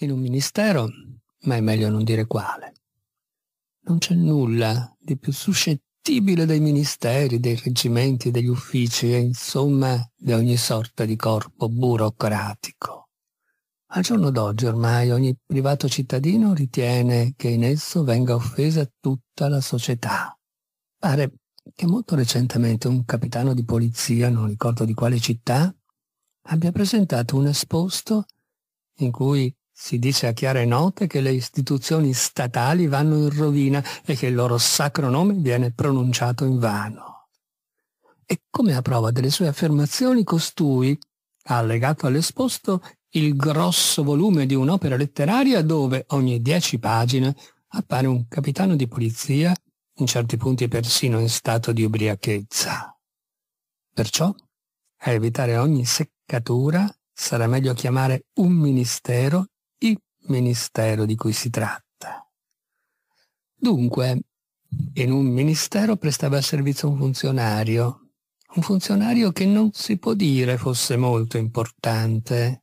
in un ministero, ma è meglio non dire quale. Non c'è nulla di più suscettibile dei ministeri, dei reggimenti, degli uffici e insomma di ogni sorta di corpo burocratico. Al giorno d'oggi ormai ogni privato cittadino ritiene che in esso venga offesa tutta la società. Pare che molto recentemente un capitano di polizia, non ricordo di quale città, abbia presentato un esposto in cui si dice a chiare note che le istituzioni statali vanno in rovina e che il loro sacro nome viene pronunciato in vano. E come a prova delle sue affermazioni, costui ha allegato all'esposto il grosso volume di un'opera letteraria dove ogni dieci pagine appare un capitano di polizia, in certi punti persino in stato di ubriachezza. Perciò, a evitare ogni seccatura, sarà meglio chiamare un ministero ministero di cui si tratta. Dunque, in un ministero prestava servizio un funzionario, un funzionario che non si può dire fosse molto importante.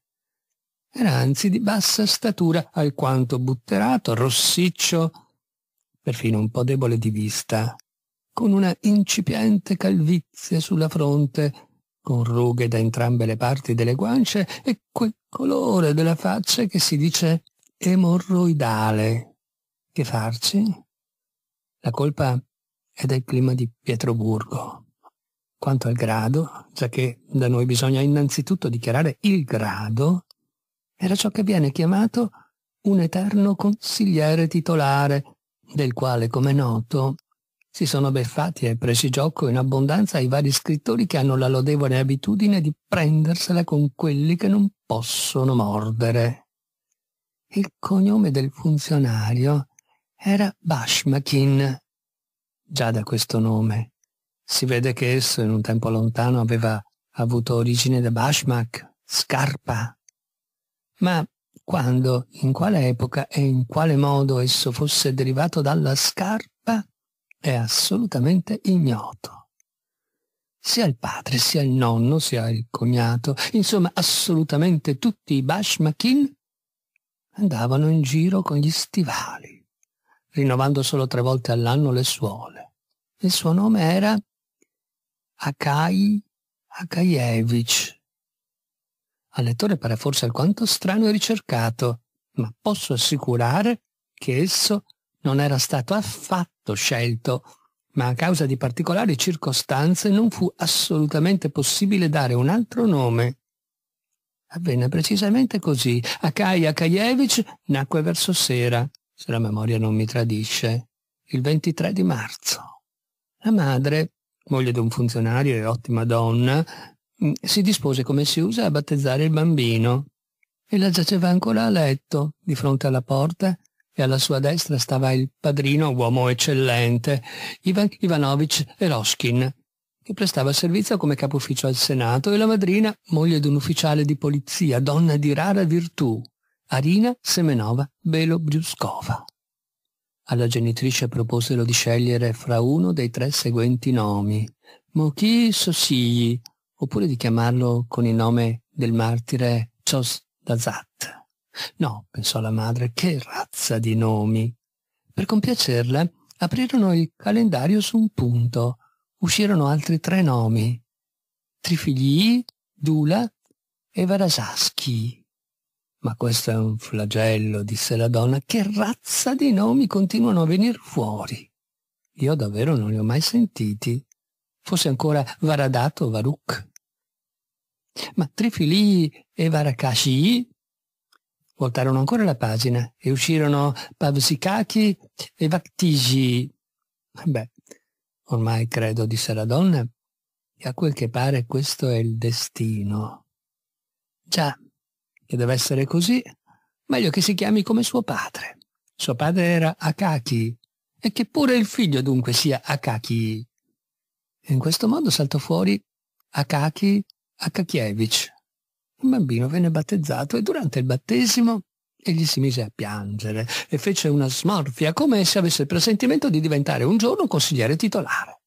Era anzi di bassa statura, alquanto butterato, rossiccio, perfino un po' debole di vista, con una incipiente calvizie sulla fronte, con rughe da entrambe le parti delle guance e quel colore della faccia che si dice emorroidale. Che farci? La colpa è del clima di Pietroburgo. Quanto al grado, già che da noi bisogna innanzitutto dichiarare il grado, era ciò che viene chiamato un eterno consigliere titolare, del quale, come noto, si sono beffati e presi gioco in abbondanza i vari scrittori che hanno la lodevole abitudine di prendersela con quelli che non possono mordere. Il cognome del funzionario era Bashmakin. Già da questo nome si vede che esso in un tempo lontano aveva avuto origine da Bashmak, scarpa. Ma quando, in quale epoca e in quale modo esso fosse derivato dalla scarpa è assolutamente ignoto. Sia il padre, sia il nonno, sia il cognato, insomma assolutamente tutti i Bashmakin andavano in giro con gli stivali, rinnovando solo tre volte all'anno le suole. Il suo nome era Akai Akaievich. Al lettore pare forse alquanto strano e ricercato, ma posso assicurare che esso non era stato affatto scelto, ma a causa di particolari circostanze non fu assolutamente possibile dare un altro nome Avvenne precisamente così. Akai Akajevich nacque verso sera, se la memoria non mi tradisce, il 23 di marzo. La madre, moglie di un funzionario e ottima donna, mm, si dispose come si usa a battezzare il bambino. Ella giaceva ancora a letto, di fronte alla porta, e alla sua destra stava il padrino, uomo eccellente, Ivan Ivanovich Eroskin, che prestava servizio come capo ufficio al Senato e la madrina, moglie di un ufficiale di polizia, donna di rara virtù, Arina Semenova Belobriuskova. Alla genitrice proposero di scegliere fra uno dei tre seguenti nomi, Moki Sosigli, oppure di chiamarlo con il nome del martire Chos Dazat. No, pensò la madre, che razza di nomi. Per compiacerla, aprirono il calendario su un punto uscirono altri tre nomi, Trifigli, Dula e Varasaschi. Ma questo è un flagello, disse la donna, che razza di nomi continuano a venir fuori. Io davvero non li ho mai sentiti. Fosse ancora Varadato Varuk. Ma Trifili e Varakashi voltarono ancora la pagina e uscirono Pavsikaki e Vaktigi. Beh, ormai credo, di essere donna, e a quel che pare questo è il destino. Già, che deve essere così, meglio che si chiami come suo padre. Suo padre era Akaki, e che pure il figlio dunque sia Akaki. E in questo modo saltò fuori Akaki Akakievich. Un bambino venne battezzato e durante il battesimo e gli si mise a piangere e fece una smorfia come se avesse il presentimento di diventare un giorno consigliere titolare.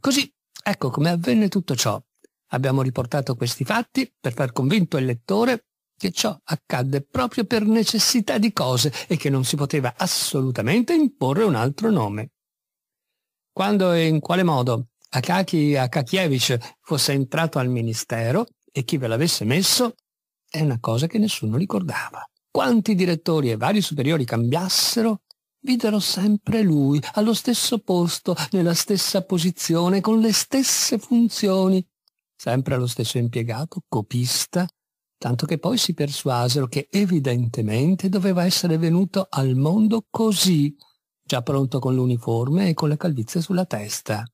Così, ecco come avvenne tutto ciò. Abbiamo riportato questi fatti per far convinto il lettore che ciò accadde proprio per necessità di cose e che non si poteva assolutamente imporre un altro nome. Quando e in quale modo Akaki Akakievich fosse entrato al ministero e chi ve l'avesse messo è una cosa che nessuno ricordava quanti direttori e vari superiori cambiassero, videro sempre lui, allo stesso posto, nella stessa posizione, con le stesse funzioni, sempre allo stesso impiegato, copista, tanto che poi si persuasero che evidentemente doveva essere venuto al mondo così, già pronto con l'uniforme e con le calvizie sulla testa.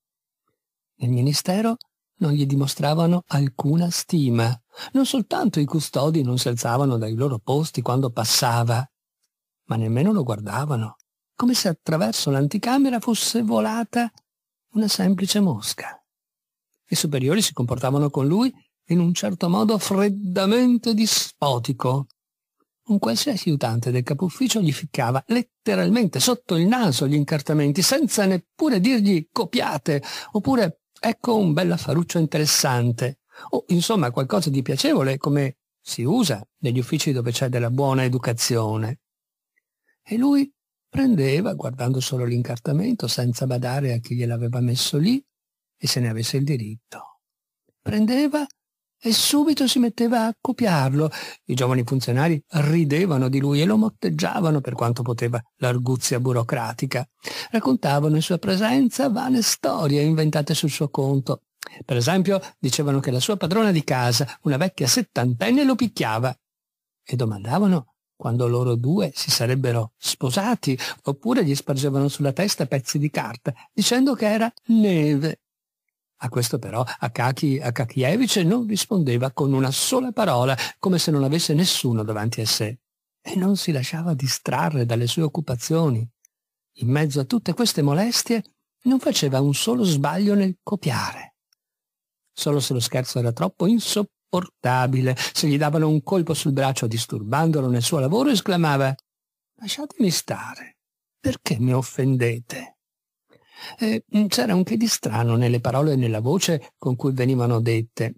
Nel ministero non gli dimostravano alcuna stima. Non soltanto i custodi non si alzavano dai loro posti quando passava, ma nemmeno lo guardavano, come se attraverso l'anticamera fosse volata una semplice mosca. I superiori si comportavano con lui in un certo modo freddamente dispotico. Un qualsiasi aiutante del capufficio gli ficcava letteralmente sotto il naso gli incartamenti, senza neppure dirgli copiate, oppure Ecco un bel affaruccio interessante, o insomma qualcosa di piacevole come si usa negli uffici dove c'è della buona educazione. E lui prendeva, guardando solo l'incartamento, senza badare a chi gliel'aveva messo lì, e se ne avesse il diritto. Prendeva e subito si metteva a copiarlo. I giovani funzionari ridevano di lui e lo motteggiavano per quanto poteva l'arguzia burocratica. Raccontavano in sua presenza vane storie inventate sul suo conto. Per esempio, dicevano che la sua padrona di casa, una vecchia settantenne, lo picchiava e domandavano quando loro due si sarebbero sposati, oppure gli spargevano sulla testa pezzi di carta, dicendo che era neve a questo però Akaki Akakievich non rispondeva con una sola parola, come se non avesse nessuno davanti a sé, e non si lasciava distrarre dalle sue occupazioni. In mezzo a tutte queste molestie non faceva un solo sbaglio nel copiare. Solo se lo scherzo era troppo insopportabile, se gli davano un colpo sul braccio disturbandolo nel suo lavoro, esclamava Lasciatemi stare, perché mi offendete? eh, mm, c'era un che di strano nelle parole e nella voce con cui venivano dette.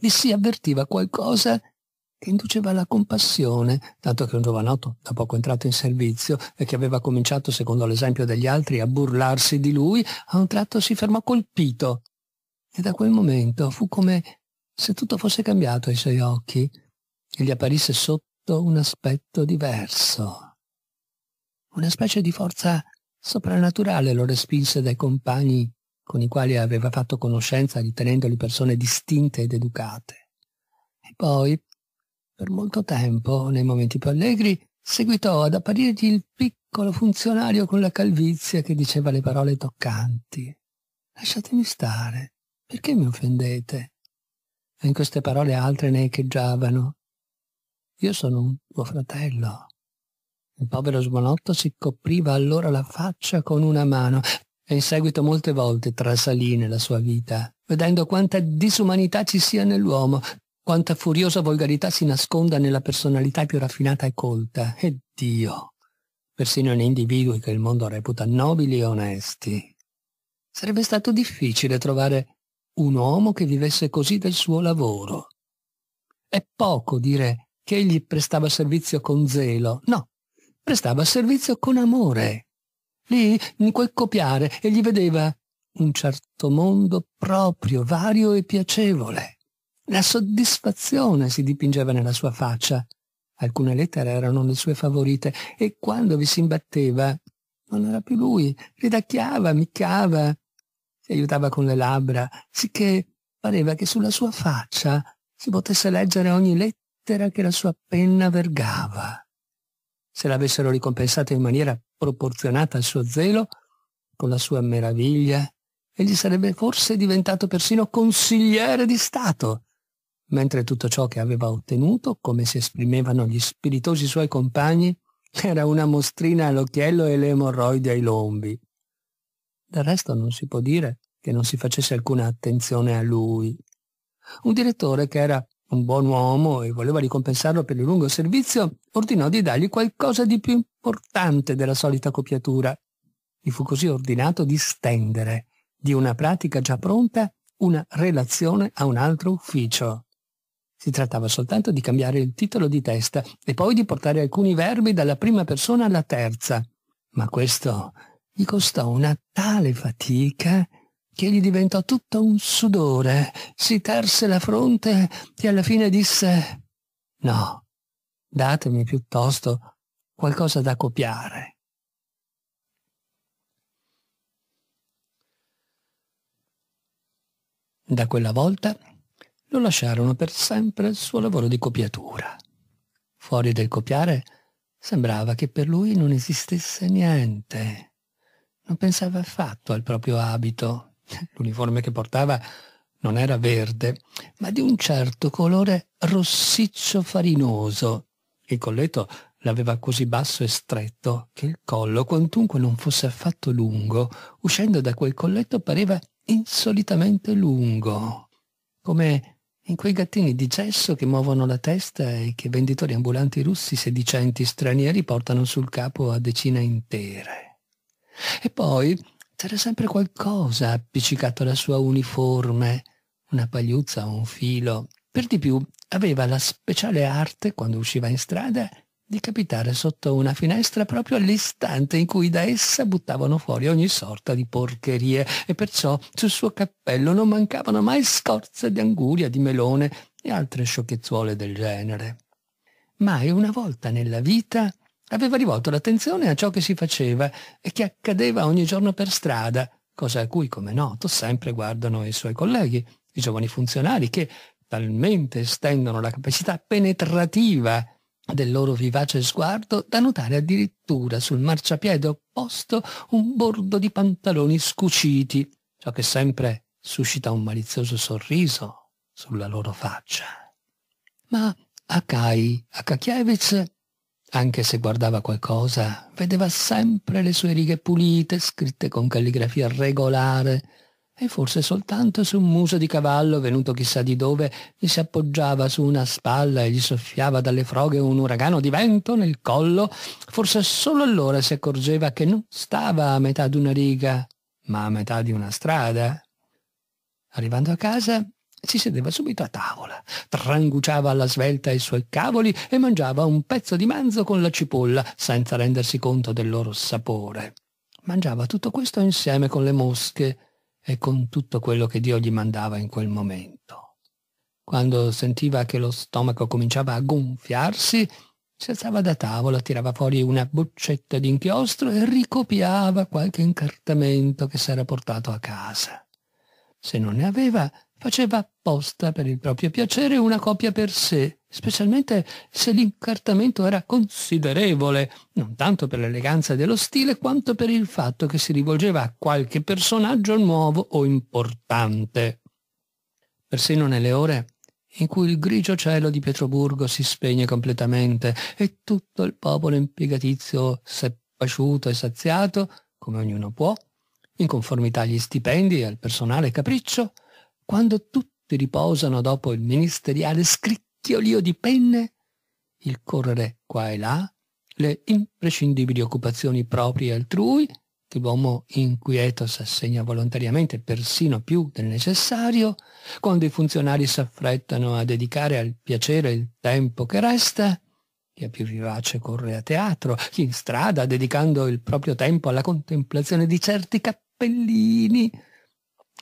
Vi si avvertiva qualcosa che induceva alla compassione, tanto che un giovanotto, da poco entrato in servizio e che aveva cominciato, secondo l'esempio degli altri, a burlarsi di lui, a un tratto si fermò colpito. E da quel momento fu come se tutto fosse cambiato ai suoi occhi e gli apparisse sotto un aspetto diverso. Una specie di forza soprannaturale lo respinse dai compagni con i quali aveva fatto conoscenza ritenendoli persone distinte ed educate. E poi, per molto tempo, nei momenti più allegri, seguitò ad apparirgli il piccolo funzionario con la calvizia che diceva le parole toccanti. Lasciatemi stare, perché mi offendete? E in queste parole altre ne echeggiavano. Io sono un tuo fratello, il povero sbonotto si copriva allora la faccia con una mano e in seguito molte volte trasalì nella sua vita, vedendo quanta disumanità ci sia nell'uomo, quanta furiosa volgarità si nasconda nella personalità più raffinata e colta. E Dio! Persino in individui che il mondo reputa nobili e onesti. Sarebbe stato difficile trovare un uomo che vivesse così del suo lavoro. È poco dire che egli prestava servizio con zelo, no, prestava servizio con amore. Lì, in quel copiare, egli vedeva un certo mondo proprio, vario e piacevole. La soddisfazione si dipingeva nella sua faccia. Alcune lettere erano le sue favorite e quando vi si imbatteva non era più lui, ridacchiava, micchiava, si aiutava con le labbra, sicché pareva che sulla sua faccia si potesse leggere ogni lettera che la sua penna vergava se l'avessero ricompensato in maniera proporzionata al suo zelo, con la sua meraviglia, egli sarebbe forse diventato persino consigliere di Stato, mentre tutto ciò che aveva ottenuto, come si esprimevano gli spiritosi suoi compagni, era una mostrina all'occhiello e le emorroidi ai lombi. Del resto non si può dire che non si facesse alcuna attenzione a lui. Un direttore che era un buon uomo e voleva ricompensarlo per il lungo servizio, ordinò di dargli qualcosa di più importante della solita copiatura. Gli fu così ordinato di stendere, di una pratica già pronta, una relazione a un altro ufficio. Si trattava soltanto di cambiare il titolo di testa e poi di portare alcuni verbi dalla prima persona alla terza. Ma questo gli costò una tale fatica che gli diventò tutto un sudore, si terse la fronte e alla fine disse No, datemi piuttosto qualcosa da copiare. Da quella volta lo lasciarono per sempre il suo lavoro di copiatura. Fuori del copiare sembrava che per lui non esistesse niente. Non pensava affatto al proprio abito, l'uniforme che portava non era verde, ma di un certo colore rossiccio farinoso. Il colletto l'aveva così basso e stretto che il collo, quantunque non fosse affatto lungo, uscendo da quel colletto pareva insolitamente lungo, come in quei gattini di gesso che muovono la testa e che venditori ambulanti russi sedicenti stranieri portano sul capo a decine intere. E poi c'era sempre qualcosa appiccicato alla sua uniforme, una pagliuzza o un filo. Per di più aveva la speciale arte, quando usciva in strada, di capitare sotto una finestra proprio all'istante in cui da essa buttavano fuori ogni sorta di porcherie e perciò sul suo cappello non mancavano mai scorze di anguria, di melone e altre sciocchezzuole del genere. Mai una volta nella vita aveva rivolto l'attenzione a ciò che si faceva e che accadeva ogni giorno per strada, cosa a cui, come noto, sempre guardano i suoi colleghi, i giovani funzionari, che talmente estendono la capacità penetrativa del loro vivace sguardo da notare addirittura sul marciapiede opposto un bordo di pantaloni scuciti, ciò che sempre suscita un malizioso sorriso sulla loro faccia. Ma a Kai Akakievich anche se guardava qualcosa, vedeva sempre le sue righe pulite, scritte con calligrafia regolare, e forse soltanto su un muso di cavallo venuto chissà di dove gli si appoggiava su una spalla e gli soffiava dalle froghe un uragano di vento nel collo, forse solo allora si accorgeva che non stava a metà d'una riga, ma a metà di una strada. Arrivando a casa, si sedeva subito a tavola, tranguciava alla svelta i suoi cavoli e mangiava un pezzo di manzo con la cipolla, senza rendersi conto del loro sapore. Mangiava tutto questo insieme con le mosche e con tutto quello che Dio gli mandava in quel momento. Quando sentiva che lo stomaco cominciava a gonfiarsi, si alzava da tavola, tirava fuori una boccetta di inchiostro e ricopiava qualche incartamento che s'era portato a casa. Se non ne aveva, faceva apposta per il proprio piacere una copia per sé, specialmente se l'incartamento era considerevole, non tanto per l'eleganza dello stile quanto per il fatto che si rivolgeva a qualche personaggio nuovo o importante. Persino nelle ore in cui il grigio cielo di Pietroburgo si spegne completamente e tutto il popolo impiegatizio s'è pasciuto e saziato, come ognuno può, in conformità agli stipendi e al personale capriccio, quando tutti riposano dopo il ministeriale scricchiolio di penne, il correre qua e là, le imprescindibili occupazioni proprie altrui, che l'uomo inquieto s'assegna volontariamente persino più del necessario, quando i funzionari s'affrettano a dedicare al piacere il tempo che resta, chi è più vivace corre a teatro, chi in strada dedicando il proprio tempo alla contemplazione di certi cappellini,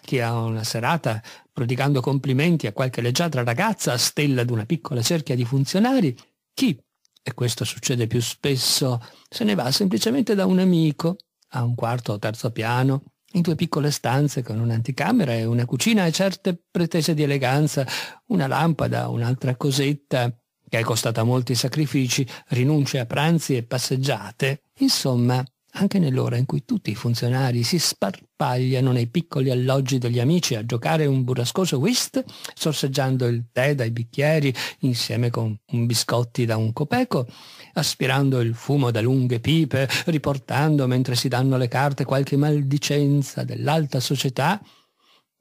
chi ha una serata prodigando complimenti a qualche leggiadra ragazza a stella di una piccola cerchia di funzionari, chi, e questo succede più spesso, se ne va semplicemente da un amico a un quarto o terzo piano, in due piccole stanze con un'anticamera e una cucina e certe pretese di eleganza, una lampada, un'altra cosetta che è costata molti sacrifici, rinunce a pranzi e passeggiate, insomma anche nell'ora in cui tutti i funzionari si sparpagliano nei piccoli alloggi degli amici a giocare un burrascoso whist, sorseggiando il tè dai bicchieri insieme con un biscotti da un copeco, aspirando il fumo da lunghe pipe, riportando mentre si danno le carte qualche maldicenza dell'alta società,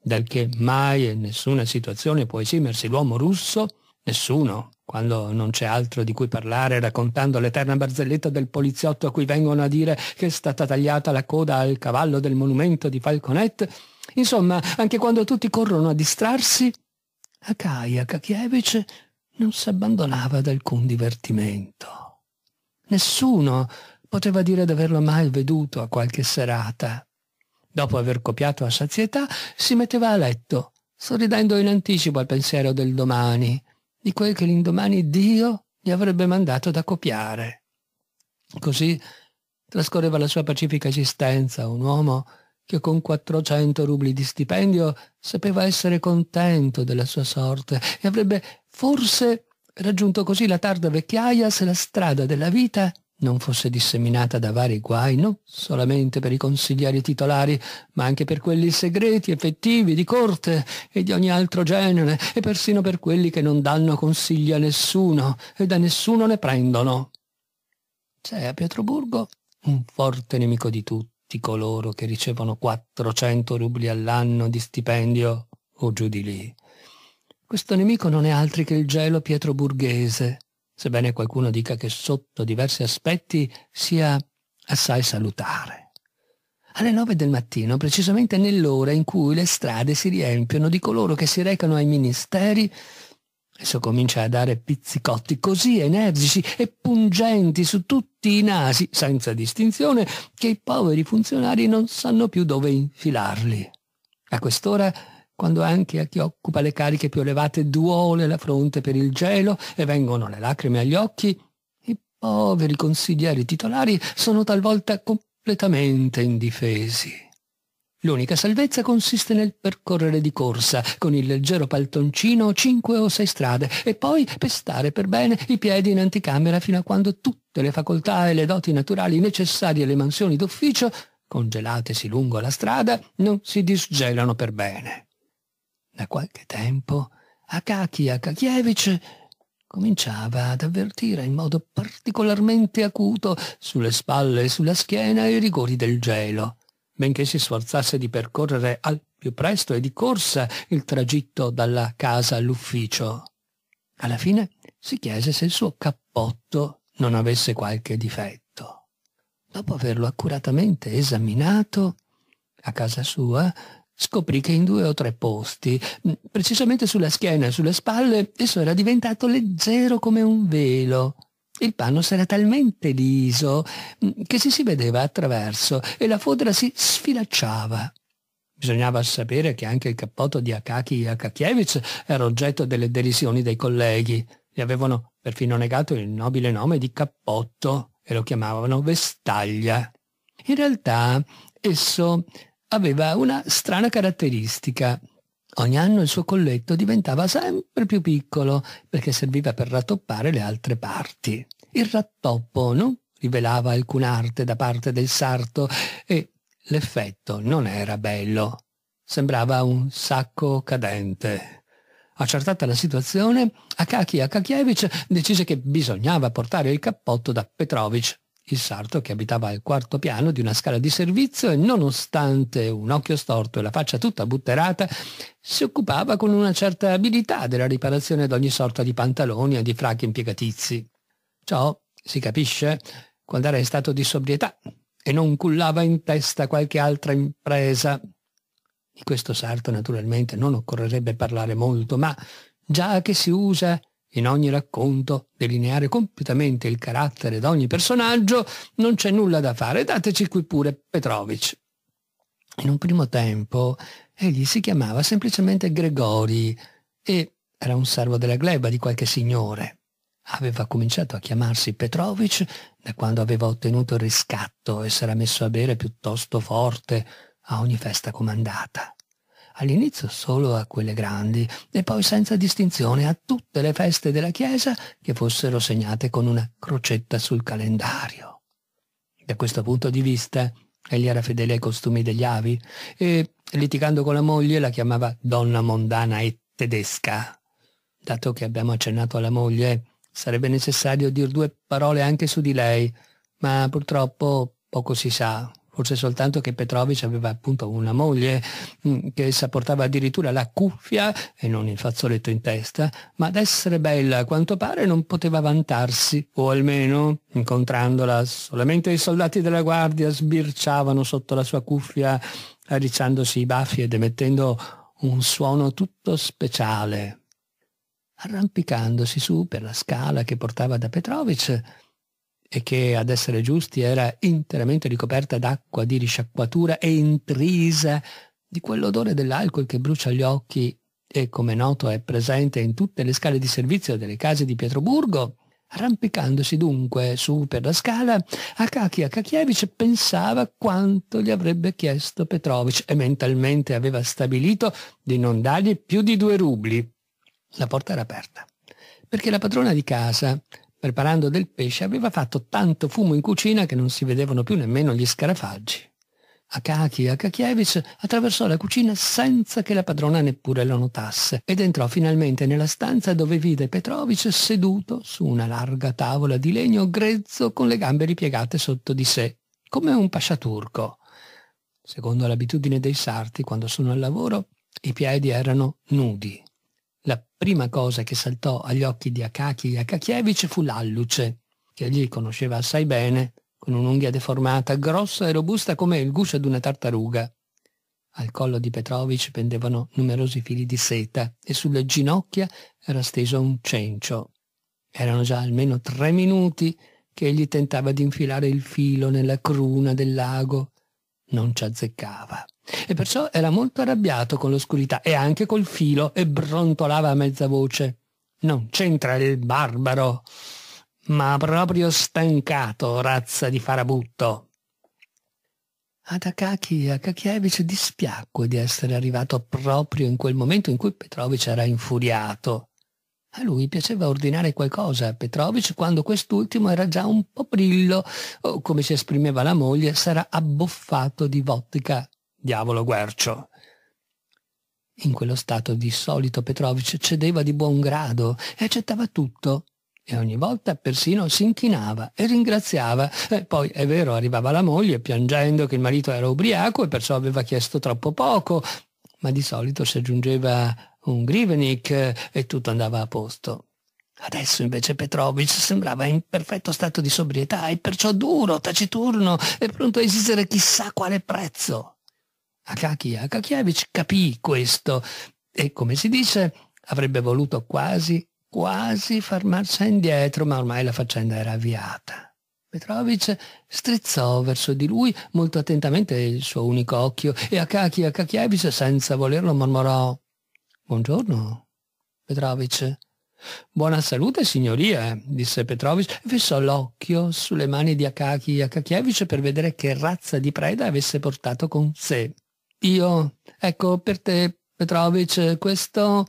dal che mai e nessuna situazione può esimersi l'uomo russo, nessuno quando non c'è altro di cui parlare, raccontando l'eterna barzelletta del poliziotto a cui vengono a dire che è stata tagliata la coda al cavallo del monumento di Falconet. Insomma, anche quando tutti corrono a distrarsi, Acaia Kakievich non si abbandonava ad alcun divertimento. Nessuno poteva dire d'averlo mai veduto a qualche serata. Dopo aver copiato a sazietà, si metteva a letto, sorridendo in anticipo al pensiero del domani, di quel che l'indomani Dio gli avrebbe mandato da copiare. Così trascorreva la sua pacifica esistenza un uomo che con 400 rubli di stipendio sapeva essere contento della sua sorte e avrebbe forse raggiunto così la tarda vecchiaia se la strada della vita non fosse disseminata da vari guai, non solamente per i consiglieri titolari, ma anche per quelli segreti, effettivi, di corte e di ogni altro genere, e persino per quelli che non danno consigli a nessuno e da nessuno ne prendono. C'è a Pietroburgo un forte nemico di tutti coloro che ricevono 400 rubli all'anno di stipendio o giù di lì. Questo nemico non è altri che il gelo pietroburghese, sebbene qualcuno dica che sotto diversi aspetti sia assai salutare. Alle nove del mattino, precisamente nell'ora in cui le strade si riempiono di coloro che si recano ai ministeri, esso comincia a dare pizzicotti così energici e pungenti su tutti i nasi, senza distinzione, che i poveri funzionari non sanno più dove infilarli. A quest'ora quando anche a chi occupa le cariche più elevate duole la fronte per il gelo e vengono le lacrime agli occhi, i poveri consiglieri titolari sono talvolta completamente indifesi. L'unica salvezza consiste nel percorrere di corsa con il leggero paltoncino cinque o sei strade e poi pestare per bene i piedi in anticamera fino a quando tutte le facoltà e le doti naturali necessarie alle mansioni d'ufficio, congelatesi lungo la strada, non si disgelano per bene. Da qualche tempo Akaki Akakievich cominciava ad avvertire in modo particolarmente acuto sulle spalle e sulla schiena i rigori del gelo, benché si sforzasse di percorrere al più presto e di corsa il tragitto dalla casa all'ufficio. Alla fine si chiese se il suo cappotto non avesse qualche difetto. Dopo averlo accuratamente esaminato, a casa sua scoprì che in due o tre posti, mm, precisamente sulla schiena e sulle spalle, esso era diventato leggero come un velo. Il panno s'era talmente liso mm, che si si vedeva attraverso e la fodra si sfilacciava. Bisognava sapere che anche il cappotto di Akaki Akakievich era oggetto delle derisioni dei colleghi. Gli avevano perfino negato il nobile nome di cappotto e lo chiamavano vestaglia. In realtà esso aveva una strana caratteristica. Ogni anno il suo colletto diventava sempre più piccolo perché serviva per rattoppare le altre parti. Il rattoppo non rivelava alcun arte da parte del sarto e l'effetto non era bello. Sembrava un sacco cadente. Accertata la situazione, Akaki Akakievich decise che bisognava portare il cappotto da Petrovic il sarto che abitava al quarto piano di una scala di servizio e nonostante un occhio storto e la faccia tutta butterata, si occupava con una certa abilità della riparazione di ogni sorta di pantaloni e di fracchi impiegatizi. Ciò si capisce quando era in stato di sobrietà e non cullava in testa qualche altra impresa. Di questo sarto naturalmente non occorrerebbe parlare molto, ma già che si usa in ogni racconto, delineare completamente il carattere di ogni personaggio, non c'è nulla da fare, dateci qui pure Petrovic. In un primo tempo egli si chiamava semplicemente Gregori e era un servo della gleba di qualche signore. Aveva cominciato a chiamarsi Petrovic da quando aveva ottenuto il riscatto e s'era messo a bere piuttosto forte a ogni festa comandata all'inizio solo a quelle grandi e poi senza distinzione a tutte le feste della Chiesa che fossero segnate con una crocetta sul calendario. Da questo punto di vista, egli era fedele ai costumi degli avi e, litigando con la moglie, la chiamava donna mondana e tedesca. Dato che abbiamo accennato alla moglie, sarebbe necessario dir due parole anche su di lei, ma purtroppo poco si sa forse soltanto che Petrovic aveva appunto una moglie mm, che essa portava addirittura la cuffia e non il fazzoletto in testa, ma ad essere bella a quanto pare non poteva vantarsi, o almeno, incontrandola, solamente i soldati della guardia sbirciavano sotto la sua cuffia, arricciandosi i baffi ed emettendo un suono tutto speciale. Arrampicandosi su per la scala che portava da Petrovic, e che ad essere giusti era interamente ricoperta d'acqua di risciacquatura e intrisa di quell'odore dell'alcol che brucia gli occhi e come noto è presente in tutte le scale di servizio delle case di Pietroburgo, Arrampicandosi dunque su per la scala, Akaki Akakievich pensava quanto gli avrebbe chiesto Petrovic e mentalmente aveva stabilito di non dargli più di due rubli. La porta era aperta, perché la padrona di casa preparando del pesce, aveva fatto tanto fumo in cucina che non si vedevano più nemmeno gli scarafaggi. Akaki Akakievich attraversò la cucina senza che la padrona neppure lo notasse ed entrò finalmente nella stanza dove vide Petrovic seduto su una larga tavola di legno grezzo con le gambe ripiegate sotto di sé, come un pasciaturco. Secondo l'abitudine dei sarti, quando sono al lavoro, i piedi erano nudi prima cosa che saltò agli occhi di Akachi Akakievich fu l'alluce, che egli conosceva assai bene, con un'unghia deformata, grossa e robusta come il guscio di una tartaruga. Al collo di Petrovic pendevano numerosi fili di seta e sulle ginocchia era steso un cencio. Erano già almeno tre minuti che egli tentava di infilare il filo nella cruna del lago non ci azzeccava. E perciò era molto arrabbiato con l'oscurità e anche col filo e brontolava a mezza voce. Non c'entra il barbaro, ma proprio stancato, razza di farabutto. Ad Akaki Akakievich dispiacque di essere arrivato proprio in quel momento in cui Petrovic era infuriato a lui piaceva ordinare qualcosa a Petrovic quando quest'ultimo era già un po' brillo o, come si esprimeva la moglie, sarà abboffato di vodka. Diavolo guercio! In quello stato di solito Petrovic cedeva di buon grado e accettava tutto. E ogni volta persino si inchinava e ringraziava. E poi, è vero, arrivava la moglie piangendo che il marito era ubriaco e perciò aveva chiesto troppo poco, ma di solito si aggiungeva un Grivenik eh, e tutto andava a posto. Adesso invece Petrovic sembrava in perfetto stato di sobrietà e perciò duro, taciturno e pronto a esigere chissà quale prezzo. Akaki Akakievich capì questo e, come si dice, avrebbe voluto quasi, quasi far marcia indietro, ma ormai la faccenda era avviata. Petrovic strizzò verso di lui molto attentamente il suo unico occhio e Akaki Akakievich, senza volerlo, mormorò Buongiorno, Petrovic. Buona salute, signorie, disse Petrovic e fissò l'occhio sulle mani di Akaki Akakievich per vedere che razza di preda avesse portato con sé. Io, ecco per te, Petrovic, questo...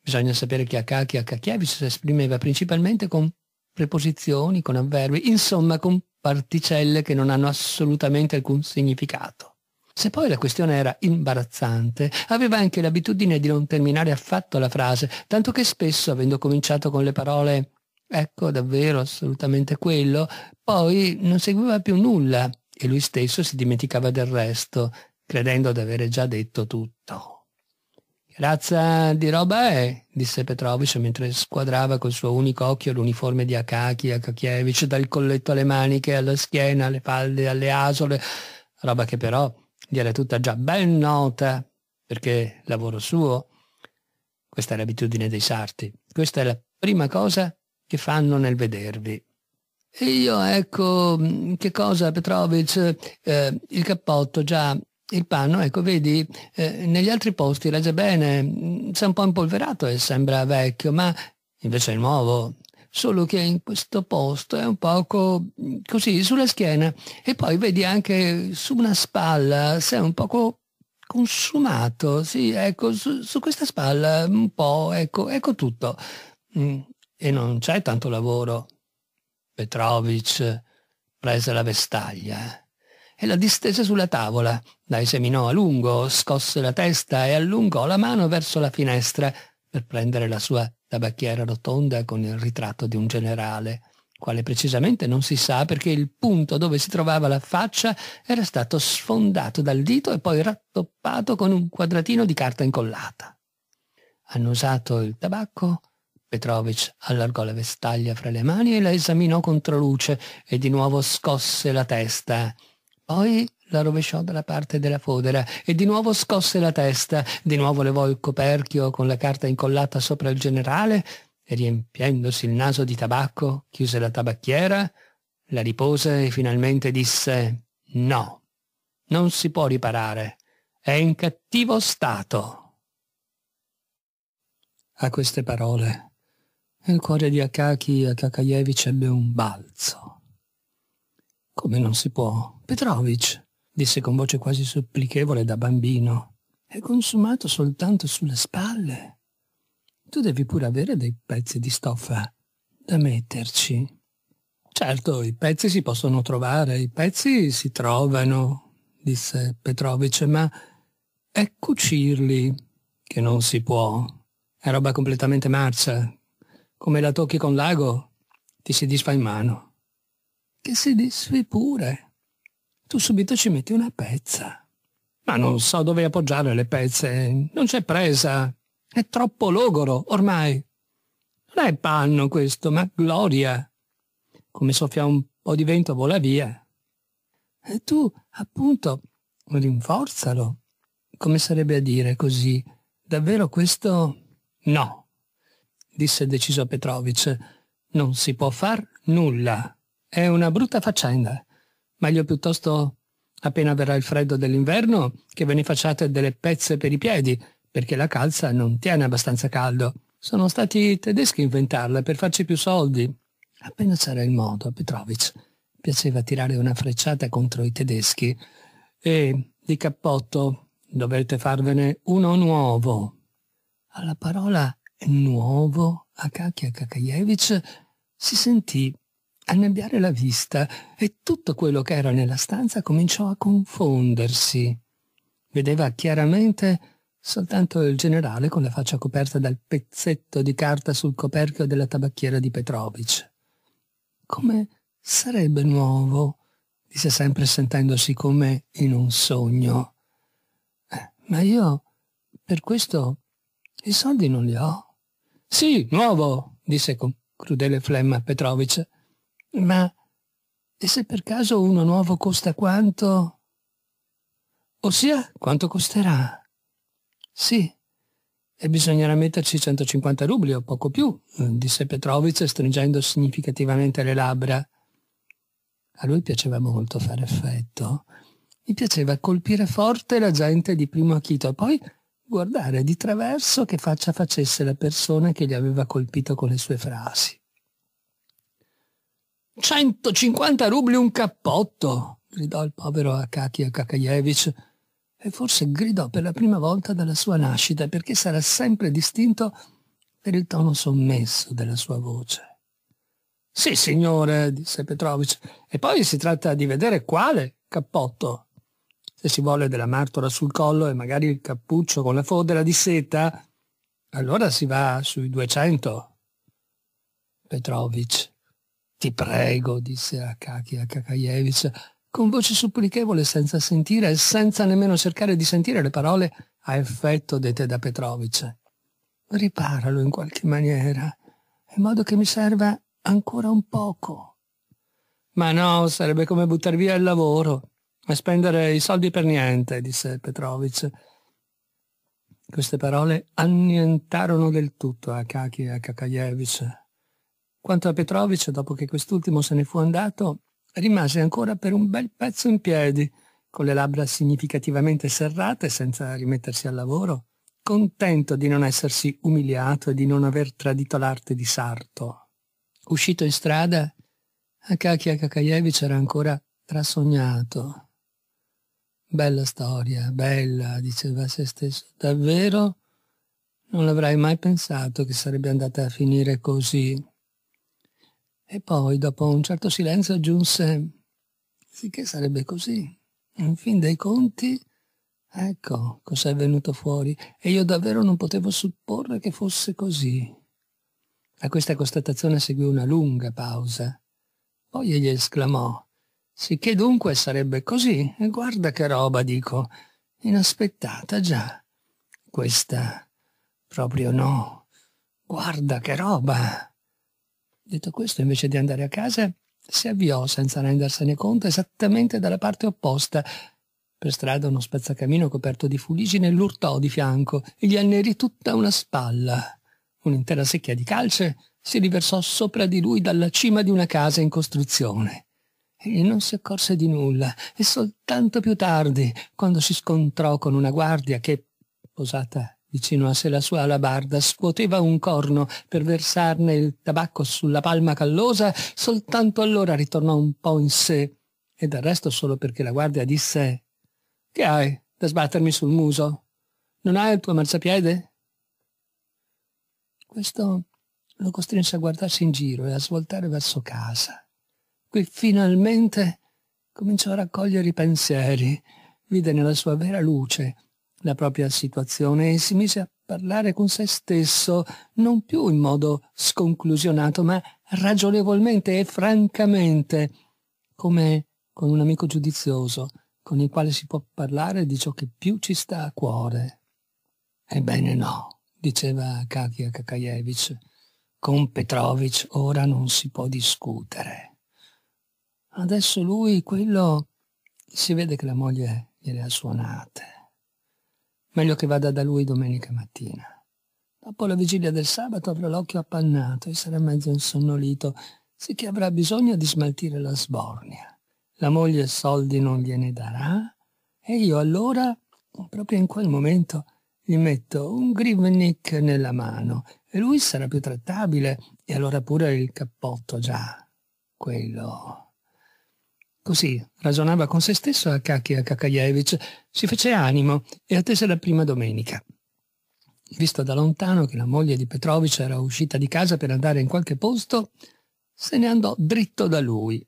Bisogna sapere che Akaki Akakievich si esprimeva principalmente con preposizioni, con avverbi, insomma con particelle che non hanno assolutamente alcun significato. Se poi la questione era imbarazzante, aveva anche l'abitudine di non terminare affatto la frase, tanto che spesso, avendo cominciato con le parole ecco davvero assolutamente quello, poi non seguiva più nulla e lui stesso si dimenticava del resto, credendo di avere già detto tutto. Che razza di roba è? disse Petrovich mentre squadrava col suo unico occhio l'uniforme di Akaki Akakievich dal colletto alle maniche, alla schiena, alle falde, alle asole, roba che però era tutta già ben nota perché lavoro suo. Questa è l'abitudine dei sarti. Questa è la prima cosa che fanno nel vedervi. E io ecco, mm, che cosa Petrovic, eh, il cappotto già, il panno, ecco vedi, eh, negli altri posti regge bene, mm, si un po' impolverato e sembra vecchio, ma invece è nuovo, solo che in questo posto è un poco mm, così sulla schiena e poi vedi anche su una spalla, sei un poco consumato, sì, ecco, su, su questa spalla un po', ecco, ecco tutto. Mm, e non c'è tanto lavoro. Petrovic prese la vestaglia eh. e la distese sulla tavola. La esaminò a lungo, scosse la testa e allungò la mano verso la finestra per prendere la sua la bacchiera rotonda con il ritratto di un generale, quale precisamente non si sa perché il punto dove si trovava la faccia era stato sfondato dal dito e poi rattoppato con un quadratino di carta incollata. Annusato il tabacco, Petrovic allargò la vestaglia fra le mani e la esaminò contro luce e di nuovo scosse la testa. Poi la rovesciò dalla parte della fodera e di nuovo scosse la testa, di nuovo levò il coperchio con la carta incollata sopra il generale e riempiendosi il naso di tabacco chiuse la tabacchiera, la ripose e finalmente disse no, non si può riparare, è in cattivo stato. A queste parole il cuore di Akaki Akakayevich ebbe un balzo. Come non si può? Petrovic, disse con voce quasi supplichevole da bambino, è consumato soltanto sulle spalle. Tu devi pure avere dei pezzi di stoffa da metterci. Certo, i pezzi si possono trovare, i pezzi si trovano, disse Petrovic, ma è cucirli che non si può. È roba completamente marcia. Come la tocchi con l'ago, ti si disfa in mano. Che si disfi pure, tu subito ci metti una pezza. Ma non so dove appoggiare le pezze, non c'è presa, è troppo logoro ormai. Non è panno questo, ma gloria. Come soffia un po' di vento vola via. E tu, appunto, rinforzalo. Come sarebbe a dire così? Davvero questo... No, disse deciso Petrovic. Non si può far nulla. È una brutta faccenda meglio piuttosto appena verrà il freddo dell'inverno che ve ne facciate delle pezze per i piedi, perché la calza non tiene abbastanza caldo. Sono stati i tedeschi a inventarla per farci più soldi. Appena c'era il modo, a Petrovic piaceva tirare una frecciata contro i tedeschi e di cappotto dovete farvene uno nuovo. Alla parola nuovo, Akaki Akakayevich si sentì annebbiare la vista e tutto quello che era nella stanza cominciò a confondersi. Vedeva chiaramente soltanto il generale con la faccia coperta dal pezzetto di carta sul coperchio della tabacchiera di Petrovic. Come sarebbe nuovo, disse sempre sentendosi come in un sogno. Eh, ma io per questo i soldi non li ho. Sì, nuovo, disse con crudele flemma Petrovic. Ma e se per caso uno nuovo costa quanto? Ossia, quanto costerà? Sì, e bisognerà metterci 150 rubli o poco più, eh, disse Petrovic stringendo significativamente le labbra. A lui piaceva molto fare effetto. Gli piaceva colpire forte la gente di primo acchito e poi guardare di traverso che faccia facesse la persona che gli aveva colpito con le sue frasi. 150 rubli un cappotto, gridò il povero Akaki Akakayevich e forse gridò per la prima volta dalla sua nascita perché sarà sempre distinto per il tono sommesso della sua voce. Sì, signore, disse Petrovich, e poi si tratta di vedere quale cappotto. Se si vuole della martora sul collo e magari il cappuccio con la fodera di seta, allora si va sui 200. Petrovich ti prego, disse Akaki a Kakajevich, con voce supplichevole senza sentire e senza nemmeno cercare di sentire le parole a effetto dette da Petrovic. Riparalo in qualche maniera, in modo che mi serva ancora un poco. Ma no, sarebbe come buttar via il lavoro e spendere i soldi per niente, disse Petrovic. Queste parole annientarono del tutto Akaki e quanto a Petrovic, dopo che quest'ultimo se ne fu andato, rimase ancora per un bel pezzo in piedi, con le labbra significativamente serrate senza rimettersi al lavoro, contento di non essersi umiliato e di non aver tradito l'arte di Sarto. Uscito in strada, Akakia Kakajevich era ancora trasognato. Bella storia, bella, diceva a se stesso. Davvero? Non l'avrei mai pensato che sarebbe andata a finire così. E poi, dopo un certo silenzio, aggiunse, sì sarebbe così. In fin dei conti, ecco cos'è venuto fuori, e io davvero non potevo supporre che fosse così. A questa constatazione seguì una lunga pausa. Poi egli esclamò, sicché dunque sarebbe così, e guarda che roba, dico, inaspettata già. Questa proprio no. Guarda che roba! Detto questo, invece di andare a casa, si avviò senza rendersene conto esattamente dalla parte opposta. Per strada uno spazzacamino coperto di fuligine l'urtò di fianco e gli annerì tutta una spalla. Un'intera secchia di calce si riversò sopra di lui dalla cima di una casa in costruzione. E non si accorse di nulla e soltanto più tardi, quando si scontrò con una guardia che, posata vicino a sé la sua alabarda, scuoteva un corno per versarne il tabacco sulla palma callosa, soltanto allora ritornò un po' in sé, e del resto solo perché la guardia disse «Che hai da sbattermi sul muso? Non hai il tuo marciapiede?» Questo lo costrinse a guardarsi in giro e a svoltare verso casa. Qui finalmente cominciò a raccogliere i pensieri, vide nella sua vera luce la propria situazione e si mise a parlare con se stesso, non più in modo sconclusionato, ma ragionevolmente e francamente, come con un amico giudizioso, con il quale si può parlare di ciò che più ci sta a cuore. Ebbene no, diceva Katia Kakajevich, con Petrovic ora non si può discutere. Adesso lui, quello, si vede che la moglie gliele ha suonate Meglio che vada da lui domenica mattina. Dopo la vigilia del sabato avrà l'occhio appannato e sarà mezzo insonnolito, sicché avrà bisogno di smaltire la sbornia. La moglie soldi non gliene darà e io allora, proprio in quel momento, gli metto un grivnic nella mano e lui sarà più trattabile e allora pure il cappotto già. Quello Così ragionava con se stesso Akaki Akakayevich, si fece animo e attese la prima domenica. Visto da lontano che la moglie di Petrovic era uscita di casa per andare in qualche posto, se ne andò dritto da lui.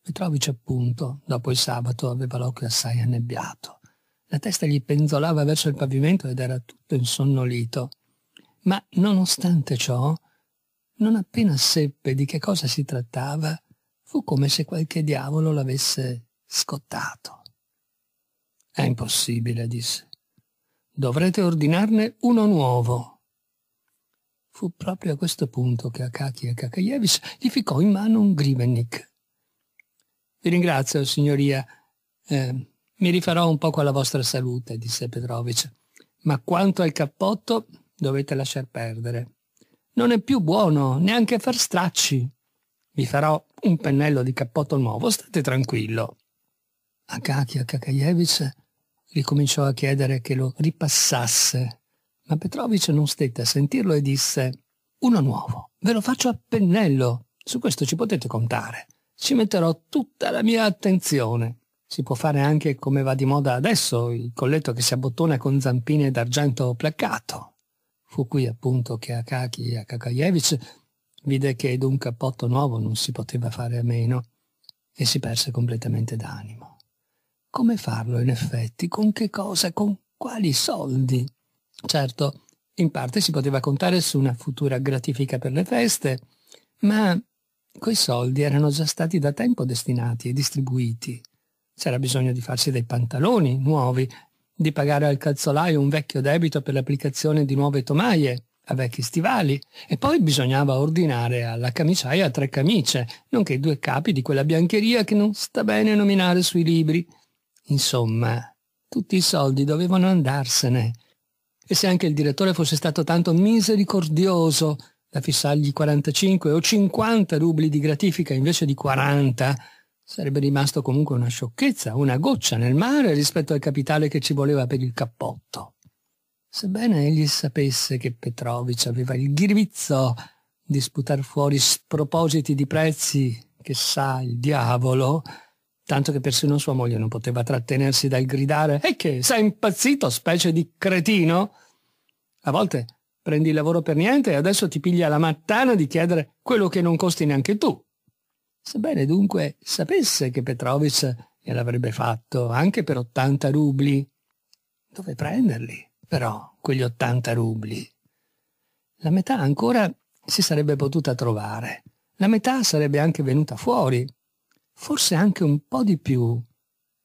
Petrovic appunto, dopo il sabato, aveva l'occhio assai annebbiato. La testa gli penzolava verso il pavimento ed era tutto insonnolito. Ma nonostante ciò, non appena seppe di che cosa si trattava, Fu come se qualche diavolo l'avesse scottato. È impossibile, disse. Dovrete ordinarne uno nuovo. Fu proprio a questo punto che Akaki e Kakayevis gli ficcò in mano un Grivennik. Vi ringrazio, signoria. Eh, mi rifarò un poco alla vostra salute, disse Petrovic. Ma quanto al cappotto, dovete lasciar perdere. Non è più buono neanche far stracci. Vi farò un pennello di cappotto nuovo, state tranquillo. Akaki Akakayevich ricominciò a chiedere che lo ripassasse, ma Petrovic non stette a sentirlo e disse «Uno nuovo, ve lo faccio a pennello, su questo ci potete contare, ci metterò tutta la mia attenzione». Si può fare anche come va di moda adesso, il colletto che si abbottona con zampine d'argento placcato. Fu qui appunto che Akaki Akakayevich Vide che ed un cappotto nuovo non si poteva fare a meno e si perse completamente d'animo. Come farlo in effetti? Con che cosa? Con quali soldi? Certo, in parte si poteva contare su una futura gratifica per le feste, ma quei soldi erano già stati da tempo destinati e distribuiti. C'era bisogno di farsi dei pantaloni nuovi, di pagare al calzolaio un vecchio debito per l'applicazione di nuove tomaie, a vecchi stivali e poi bisognava ordinare alla camiciaia tre camicie, nonché due capi di quella biancheria che non sta bene nominare sui libri. Insomma, tutti i soldi dovevano andarsene. E se anche il direttore fosse stato tanto misericordioso da fissargli 45 o 50 rubli di gratifica invece di 40, sarebbe rimasto comunque una sciocchezza, una goccia nel mare rispetto al capitale che ci voleva per il cappotto. Sebbene egli sapesse che Petrovic aveva il ghirbizzò di sputar fuori spropositi di prezzi che sa il diavolo, tanto che persino sua moglie non poteva trattenersi dal gridare «E che, sei impazzito, specie di cretino?» A volte prendi il lavoro per niente e adesso ti piglia la mattana di chiedere quello che non costi neanche tu. Sebbene dunque sapesse che Petrovic gliel'avrebbe fatto anche per 80 rubli, dove prenderli? però quegli 80 rubli. La metà ancora si sarebbe potuta trovare, la metà sarebbe anche venuta fuori, forse anche un po' di più.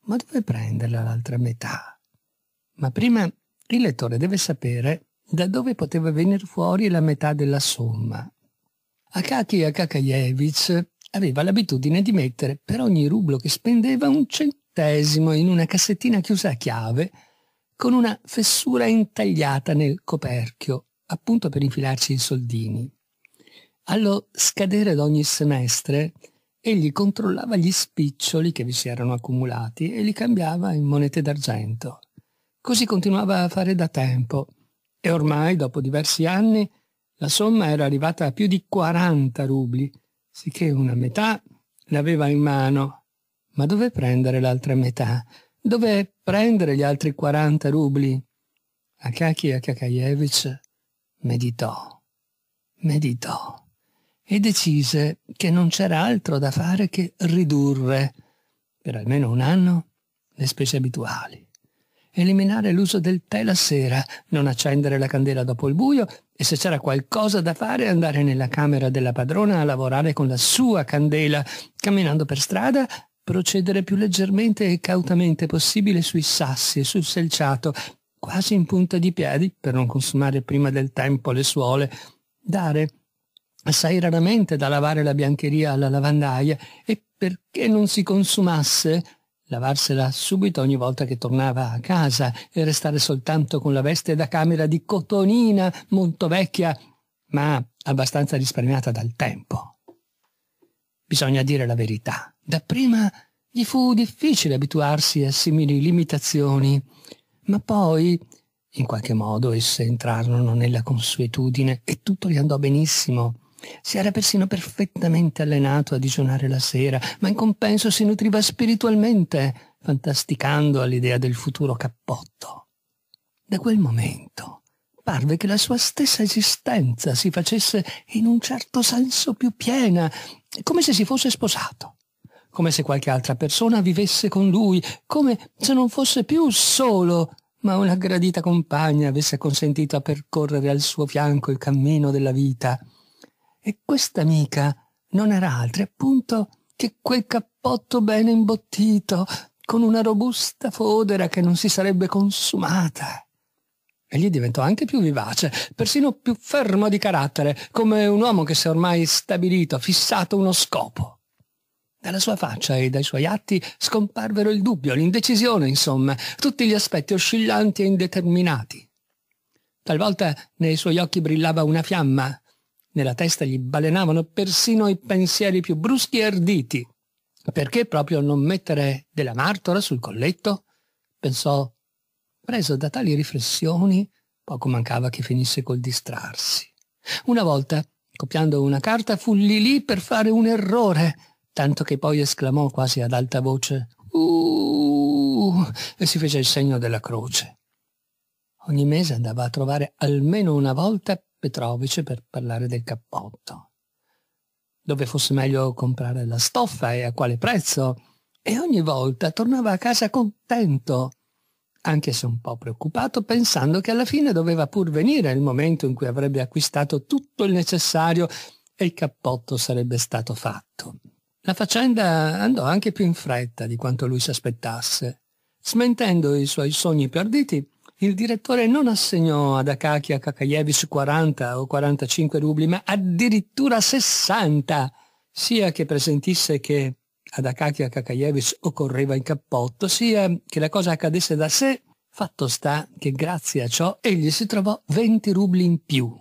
Ma dove prenderla l'altra metà? Ma prima il lettore deve sapere da dove poteva venire fuori la metà della somma. Akaki Akakajevich aveva l'abitudine di mettere per ogni rublo che spendeva un centesimo in una cassettina chiusa a chiave con una fessura intagliata nel coperchio, appunto per infilarci i soldini. Allo scadere d'ogni semestre, egli controllava gli spiccioli che vi si erano accumulati e li cambiava in monete d'argento. Così continuava a fare da tempo e ormai, dopo diversi anni, la somma era arrivata a più di 40 rubli, sicché una metà l'aveva in mano. Ma dove prendere l'altra metà? Dove prendere gli altri 40 rubli? Akaki Akakayevich meditò, meditò e decise che non c'era altro da fare che ridurre, per almeno un anno, le spese abituali. Eliminare l'uso del tè la sera, non accendere la candela dopo il buio e se c'era qualcosa da fare andare nella camera della padrona a lavorare con la sua candela, camminando per strada procedere più leggermente e cautamente possibile sui sassi e sul selciato, quasi in punta di piedi, per non consumare prima del tempo le suole, dare assai raramente da lavare la biancheria alla lavandaia e perché non si consumasse lavarsela subito ogni volta che tornava a casa e restare soltanto con la veste da camera di cotonina molto vecchia, ma abbastanza risparmiata dal tempo. Bisogna dire la verità. Dapprima gli fu difficile abituarsi a simili limitazioni, ma poi, in qualche modo, esse entrarono nella consuetudine e tutto gli andò benissimo. Si era persino perfettamente allenato a digiunare la sera, ma in compenso si nutriva spiritualmente, fantasticando all'idea del futuro cappotto. Da quel momento parve che la sua stessa esistenza si facesse in un certo senso più piena come se si fosse sposato, come se qualche altra persona vivesse con lui, come se non fosse più solo, ma una gradita compagna avesse consentito a percorrere al suo fianco il cammino della vita. E questa amica non era altra, appunto, che quel cappotto bene imbottito, con una robusta fodera che non si sarebbe consumata. Egli diventò anche più vivace, persino più fermo di carattere, come un uomo che si è ormai stabilito, fissato uno scopo. Dalla sua faccia e dai suoi atti scomparvero il dubbio, l'indecisione, insomma, tutti gli aspetti oscillanti e indeterminati. Talvolta nei suoi occhi brillava una fiamma, nella testa gli balenavano persino i pensieri più bruschi e arditi. Perché proprio non mettere della martora sul colletto? pensò Preso da tali riflessioni, poco mancava che finisse col distrarsi. Una volta, copiando una carta, fu lì lì per fare un errore, tanto che poi esclamò quasi ad alta voce Uh! e si fece il segno della croce. Ogni mese andava a trovare almeno una volta Petrovice per parlare del cappotto. Dove fosse meglio comprare la stoffa e a quale prezzo. E ogni volta tornava a casa contento anche se un po' preoccupato, pensando che alla fine doveva pur venire il momento in cui avrebbe acquistato tutto il necessario e il cappotto sarebbe stato fatto. La faccenda andò anche più in fretta di quanto lui si aspettasse. Smentendo i suoi sogni più arditi, il direttore non assegnò ad Akaki a Kakayevich 40 o 45 rubli, ma addirittura 60, sia che presentisse che ad Akakia Kakaevich occorreva il cappotto, sia che la cosa accadesse da sé, fatto sta che grazie a ciò egli si trovò 20 rubli in più.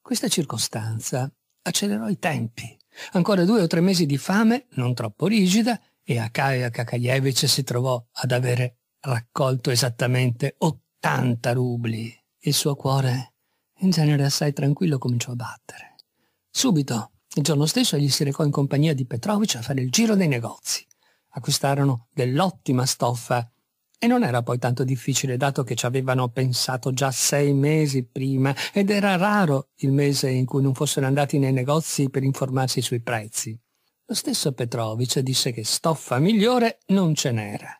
Questa circostanza accelerò i tempi. Ancora due o tre mesi di fame, non troppo rigida, e Akaia Kakajevich si trovò ad avere raccolto esattamente 80 rubli. Il suo cuore, in genere assai tranquillo, cominciò a battere. Subito il giorno stesso egli si recò in compagnia di Petrovic a fare il giro dei negozi. Acquistarono dell'ottima stoffa e non era poi tanto difficile dato che ci avevano pensato già sei mesi prima ed era raro il mese in cui non fossero andati nei negozi per informarsi sui prezzi. Lo stesso Petrovic disse che stoffa migliore non ce n'era.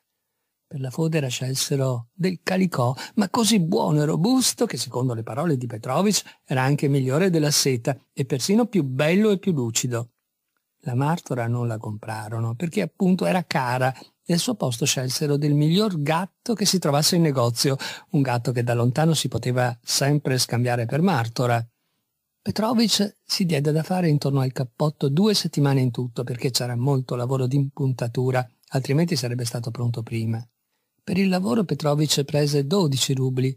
Per la fodera scelsero del calicò, ma così buono e robusto che secondo le parole di Petrovic era anche migliore della seta e persino più bello e più lucido. La martora non la comprarono perché appunto era cara e al suo posto scelsero del miglior gatto che si trovasse in negozio, un gatto che da lontano si poteva sempre scambiare per martora. Petrovic si diede da fare intorno al cappotto due settimane in tutto perché c'era molto lavoro di impuntatura, altrimenti sarebbe stato pronto prima. Per il lavoro Petrovic prese 12 rubli.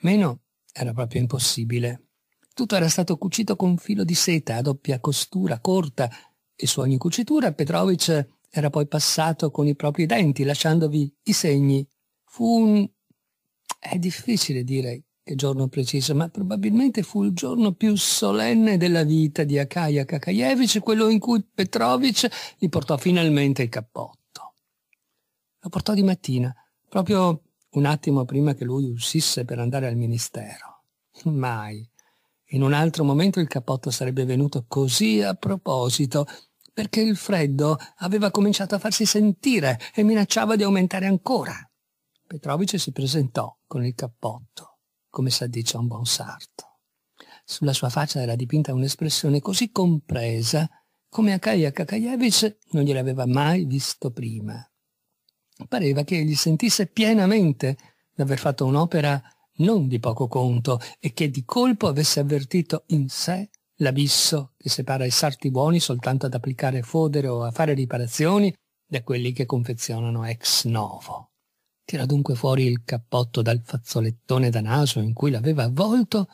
Meno era proprio impossibile. Tutto era stato cucito con filo di seta a doppia costura corta e su ogni cucitura Petrovic era poi passato con i propri denti, lasciandovi i segni. Fu un... è difficile dire che giorno preciso, ma probabilmente fu il giorno più solenne della vita di Akaya Kakajevich, quello in cui Petrovic gli portò finalmente il cappotto. Lo portò di mattina, proprio un attimo prima che lui uscisse per andare al ministero. Mai. In un altro momento il cappotto sarebbe venuto così a proposito, perché il freddo aveva cominciato a farsi sentire e minacciava di aumentare ancora. Petrovic si presentò con il cappotto, come si addice a un buon sarto. Sulla sua faccia era dipinta un'espressione così compresa come Akaya Kakaevich non gliel'aveva mai visto prima pareva che egli sentisse pienamente d'aver fatto un'opera non di poco conto e che di colpo avesse avvertito in sé l'abisso che separa i sarti buoni soltanto ad applicare fodere o a fare riparazioni da quelli che confezionano ex novo. Tira dunque fuori il cappotto dal fazzolettone da naso in cui l'aveva avvolto.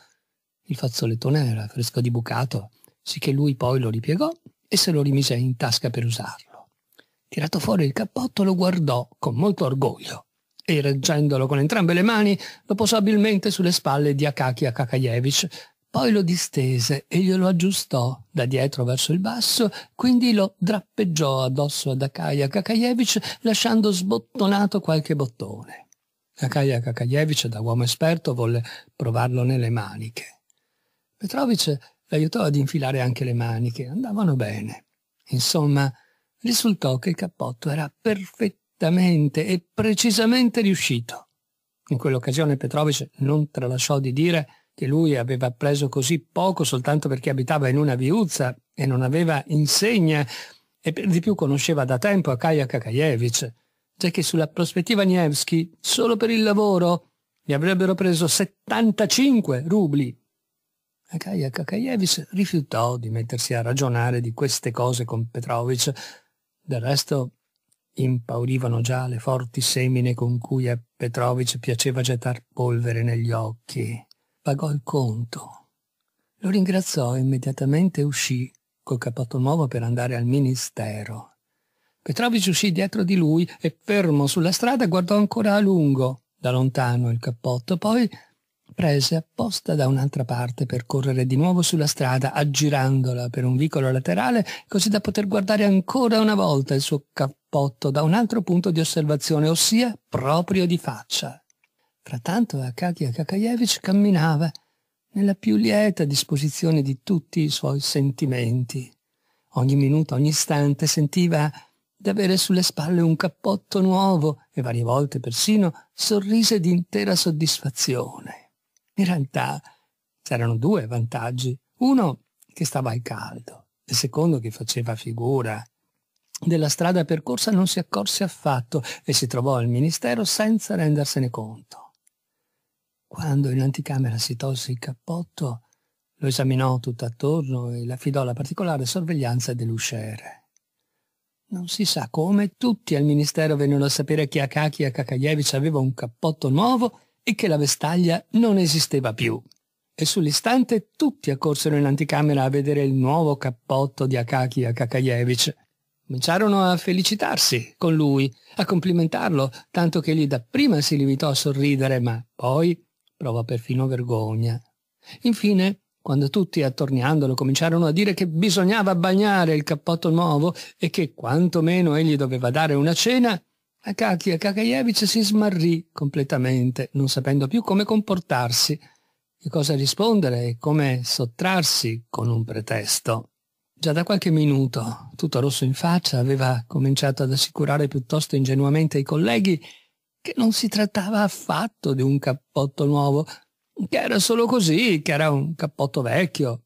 Il fazzolettone era fresco di bucato, sicché lui poi lo ripiegò e se lo rimise in tasca per usarlo tirato fuori il cappotto lo guardò con molto orgoglio e reggendolo con entrambe le mani lo posò abilmente sulle spalle di Akaki Akakayevich. Poi lo distese e glielo aggiustò da dietro verso il basso, quindi lo drappeggiò addosso ad Akaya Akakayevich lasciando sbottonato qualche bottone. Akaya Akakayevich, da uomo esperto, volle provarlo nelle maniche. Petrovic l'aiutò ad infilare anche le maniche, andavano bene. Insomma, risultò che il cappotto era perfettamente e precisamente riuscito. In quell'occasione Petrovic non tralasciò di dire che lui aveva preso così poco soltanto perché abitava in una viuzza e non aveva insegna e per di più conosceva da tempo Akaya Kakajevich, giacché sulla prospettiva Nievski, solo per il lavoro, gli avrebbero preso 75 rubli. Akaya Kakajevich rifiutò di mettersi a ragionare di queste cose con Petrovic, del resto impaurivano già le forti semine con cui a Petrovic piaceva gettar polvere negli occhi. Pagò il conto. Lo ringraziò e immediatamente uscì col cappotto nuovo per andare al ministero. Petrovic uscì dietro di lui e fermo sulla strada guardò ancora a lungo da lontano il cappotto, poi prese apposta da un'altra parte per correre di nuovo sulla strada, aggirandola per un vicolo laterale, così da poter guardare ancora una volta il suo cappotto da un altro punto di osservazione, ossia proprio di faccia. Frattanto Akaki Akakayevich camminava nella più lieta disposizione di tutti i suoi sentimenti. Ogni minuto, ogni istante sentiva d'avere sulle spalle un cappotto nuovo e varie volte persino sorrise di intera soddisfazione. In realtà c'erano due vantaggi. Uno che stava al caldo, il secondo che faceva figura. Della strada percorsa non si accorse affatto e si trovò al ministero senza rendersene conto. Quando in anticamera si tolse il cappotto, lo esaminò tutt'attorno e l'affidò alla particolare sorveglianza dell'usciere. Non si sa come tutti al ministero vennero a sapere che Akaki Akakayevich aveva un cappotto nuovo e che la vestaglia non esisteva più. E sull'istante tutti accorsero in anticamera a vedere il nuovo cappotto di Akaki Akakayevich. Cominciarono a felicitarsi con lui, a complimentarlo, tanto che egli dapprima si limitò a sorridere, ma poi provò perfino vergogna. Infine, quando tutti attorniandolo cominciarono a dire che bisognava bagnare il cappotto nuovo e che quantomeno egli doveva dare una cena, Akakia Kakajevich si smarrì completamente, non sapendo più come comportarsi, che cosa rispondere e come sottrarsi con un pretesto. Già da qualche minuto, tutto rosso in faccia, aveva cominciato ad assicurare piuttosto ingenuamente ai colleghi che non si trattava affatto di un cappotto nuovo, che era solo così, che era un cappotto vecchio.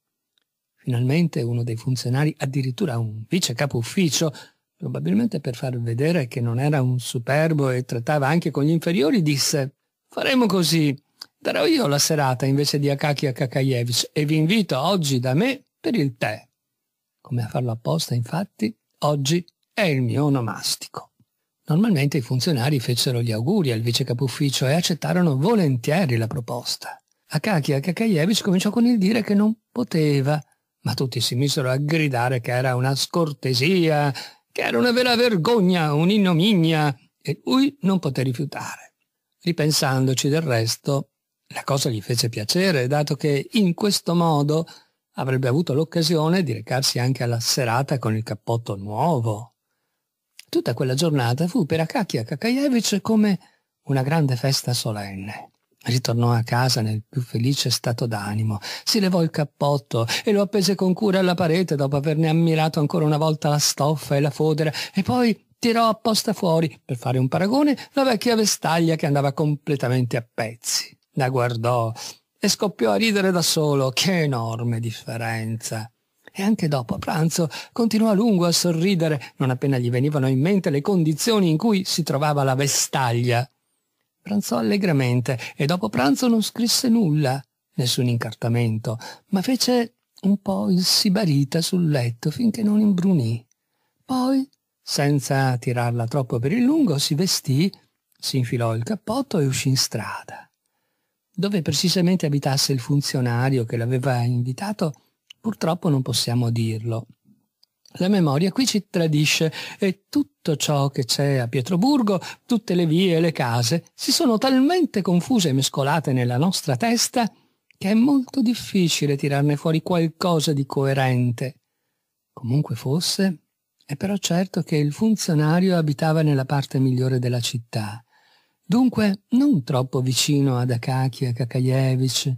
Finalmente uno dei funzionari, addirittura un vice capo ufficio, probabilmente per far vedere che non era un superbo e trattava anche con gli inferiori, disse faremo così, darò io la serata invece di Akaki Akakayevich e vi invito oggi da me per il tè. Come a farlo apposta, infatti, oggi è il mio onomastico. Normalmente i funzionari fecero gli auguri al vice capufficio e accettarono volentieri la proposta. Akaki Akakayevich cominciò con il dire che non poteva, ma tutti si misero a gridare che era una scortesia che era una vera vergogna, un'ignominia, e lui non poté rifiutare. Ripensandoci del resto, la cosa gli fece piacere, dato che in questo modo avrebbe avuto l'occasione di recarsi anche alla serata con il cappotto nuovo. Tutta quella giornata fu per Akakia Kakajevic come una grande festa solenne. Ritornò a casa nel più felice stato d'animo, si levò il cappotto e lo appese con cura alla parete dopo averne ammirato ancora una volta la stoffa e la fodera e poi tirò apposta fuori, per fare un paragone, la vecchia vestaglia che andava completamente a pezzi. La guardò e scoppiò a ridere da solo. Che enorme differenza! e anche dopo pranzo continuò a lungo a sorridere, non appena gli venivano in mente le condizioni in cui si trovava la vestaglia pranzò allegramente e dopo pranzo non scrisse nulla, nessun incartamento, ma fece un po' il sibarita sul letto finché non imbrunì. Poi, senza tirarla troppo per il lungo, si vestì, si infilò il cappotto e uscì in strada. Dove precisamente abitasse il funzionario che l'aveva invitato, purtroppo non possiamo dirlo. La memoria qui ci tradisce e tutto ciò che c'è a Pietroburgo, tutte le vie e le case, si sono talmente confuse e mescolate nella nostra testa che è molto difficile tirarne fuori qualcosa di coerente. Comunque fosse, è però certo che il funzionario abitava nella parte migliore della città, dunque non troppo vicino ad Akaki e Kakajevich,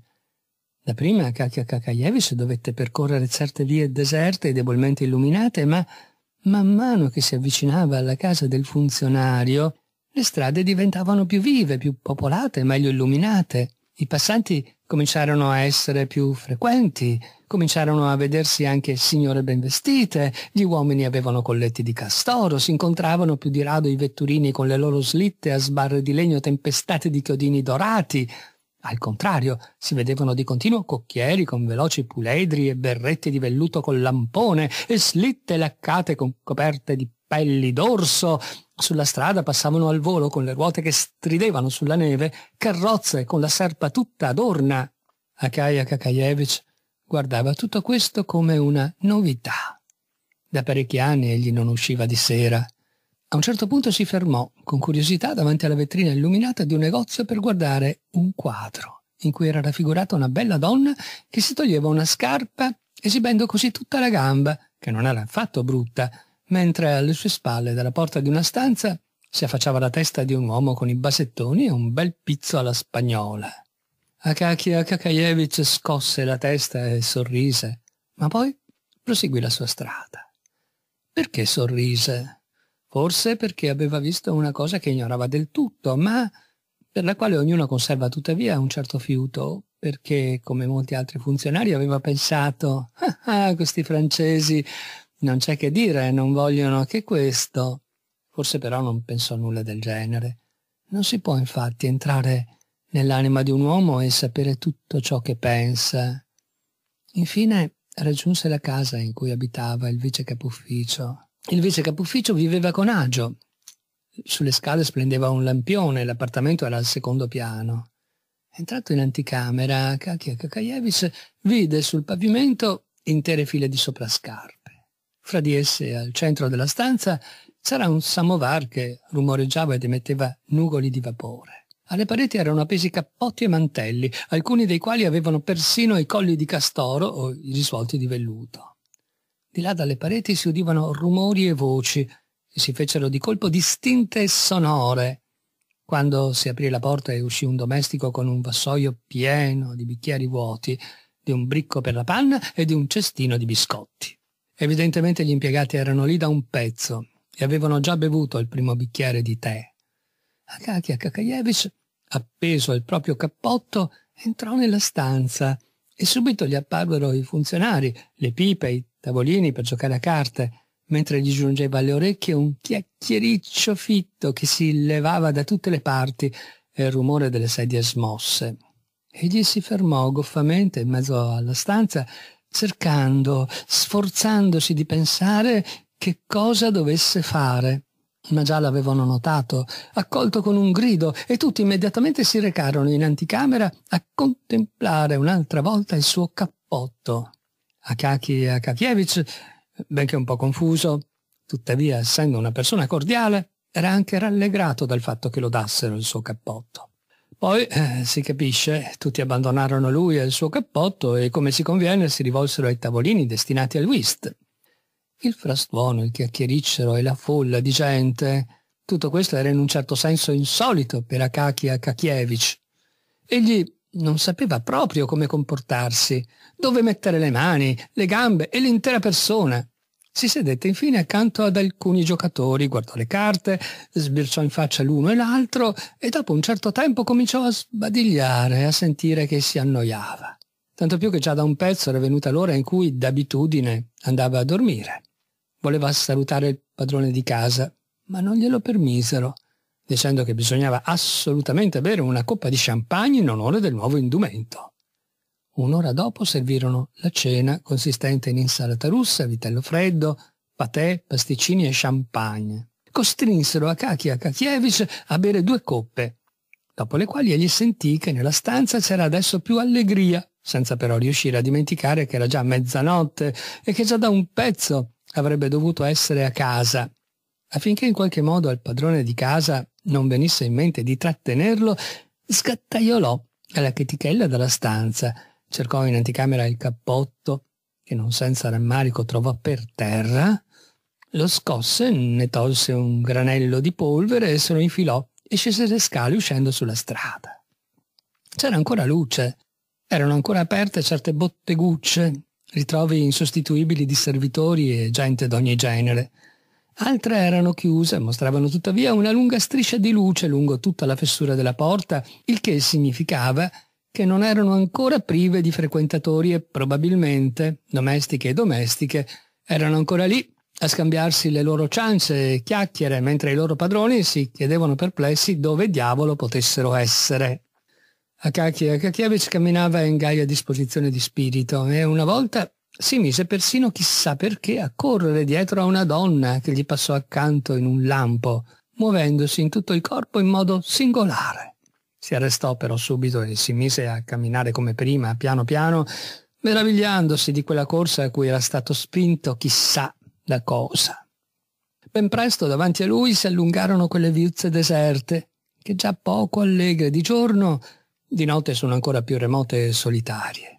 la prima, Kakia Kakayevis, dovette percorrere certe vie deserte e debolmente illuminate, ma man mano che si avvicinava alla casa del funzionario, le strade diventavano più vive, più popolate, meglio illuminate. I passanti cominciarono a essere più frequenti, cominciarono a vedersi anche signore ben vestite, gli uomini avevano colletti di castoro, si incontravano più di rado i vetturini con le loro slitte a sbarre di legno tempestate di chiodini dorati, al contrario, si vedevano di continuo cocchieri con veloci puledri e berretti di velluto col lampone e slitte laccate con coperte di pelli d'orso. Sulla strada passavano al volo con le ruote che stridevano sulla neve, carrozze con la serpa tutta adorna. Akaya Kakayevich guardava tutto questo come una novità. Da parecchi anni egli non usciva di sera a un certo punto si fermò con curiosità davanti alla vetrina illuminata di un negozio per guardare un quadro in cui era raffigurata una bella donna che si toglieva una scarpa esibendo così tutta la gamba, che non era affatto brutta, mentre alle sue spalle dalla porta di una stanza si affacciava la testa di un uomo con i basettoni e un bel pizzo alla spagnola. Akaki Akakayevich scosse la testa e sorrise, ma poi proseguì la sua strada. Perché sorrise? forse perché aveva visto una cosa che ignorava del tutto, ma per la quale ognuno conserva tuttavia un certo fiuto, perché come molti altri funzionari aveva pensato, ah, ah questi francesi non c'è che dire, non vogliono che questo. Forse però non pensò nulla del genere. Non si può infatti entrare nell'anima di un uomo e sapere tutto ciò che pensa. Infine raggiunse la casa in cui abitava il vice capufficio il vice capufficio viveva con agio. Sulle scale splendeva un lampione, l'appartamento era al secondo piano. Entrato in anticamera, Kakia Kakaevich vide sul pavimento intere file di soprascarpe. Fra di esse, al centro della stanza, c'era un samovar che rumoreggiava ed emetteva nugoli di vapore. Alle pareti erano appesi cappotti e mantelli, alcuni dei quali avevano persino i colli di castoro o i risvolti di velluto. Di là dalle pareti si udivano rumori e voci, e si fecero di colpo distinte e sonore. Quando si aprì la porta e uscì un domestico con un vassoio pieno di bicchieri vuoti, di un bricco per la panna e di un cestino di biscotti. Evidentemente gli impiegati erano lì da un pezzo e avevano già bevuto il primo bicchiere di tè. Akaki Akakayevich, appeso al proprio cappotto, entrò nella stanza e subito gli apparvero i funzionari, le pipe, i tavolini per giocare a carte, mentre gli giungeva alle orecchie un chiacchiericcio fitto che si levava da tutte le parti e il rumore delle sedie smosse. Egli si fermò goffamente in mezzo alla stanza, cercando, sforzandosi di pensare che cosa dovesse fare. Ma già l'avevano notato, accolto con un grido, e tutti immediatamente si recarono in anticamera a contemplare un'altra volta il suo cappotto. Akaki e Akakievich, benché un po' confuso, tuttavia essendo una persona cordiale, era anche rallegrato dal fatto che lodassero il suo cappotto. Poi, eh, si capisce, tutti abbandonarono lui e il suo cappotto e, come si conviene, si rivolsero ai tavolini destinati al whist. Il frastuono, il chiacchiericero e la folla di gente, tutto questo era in un certo senso insolito per Akaki Akakievich. Egli non sapeva proprio come comportarsi, dove mettere le mani, le gambe e l'intera persona. Si sedette infine accanto ad alcuni giocatori, guardò le carte, sbirciò in faccia l'uno e l'altro e dopo un certo tempo cominciò a sbadigliare, a sentire che si annoiava. Tanto più che già da un pezzo era venuta l'ora in cui d'abitudine andava a dormire. Voleva salutare il padrone di casa, ma non glielo permisero dicendo che bisognava assolutamente bere una coppa di champagne in onore del nuovo indumento. Un'ora dopo servirono la cena consistente in insalata russa, vitello freddo, patè, pasticcini e champagne. Costrinsero Akaki Akakievich a bere due coppe, dopo le quali egli sentì che nella stanza c'era adesso più allegria, senza però riuscire a dimenticare che era già mezzanotte e che già da un pezzo avrebbe dovuto essere a casa, affinché in qualche modo al padrone di casa non venisse in mente di trattenerlo, scattaiolò alla chetichella della stanza, cercò in anticamera il cappotto, che non senza rammarico trovò per terra, lo scosse, ne tolse un granello di polvere e se lo infilò e scese le scale uscendo sulla strada. C'era ancora luce, erano ancora aperte certe bottegucce, ritrovi insostituibili di servitori e gente d'ogni genere altre erano chiuse mostravano tuttavia una lunga striscia di luce lungo tutta la fessura della porta, il che significava che non erano ancora prive di frequentatori e probabilmente, domestiche e domestiche, erano ancora lì a scambiarsi le loro ciance e chiacchiere, mentre i loro padroni si chiedevano perplessi dove diavolo potessero essere. Akaki Akakievich camminava in gaia disposizione di spirito e una volta si mise persino chissà perché a correre dietro a una donna che gli passò accanto in un lampo, muovendosi in tutto il corpo in modo singolare. Si arrestò però subito e si mise a camminare come prima, piano piano, meravigliandosi di quella corsa a cui era stato spinto chissà da cosa. Ben presto davanti a lui si allungarono quelle viuzze deserte, che già poco allegre di giorno, di notte sono ancora più remote e solitarie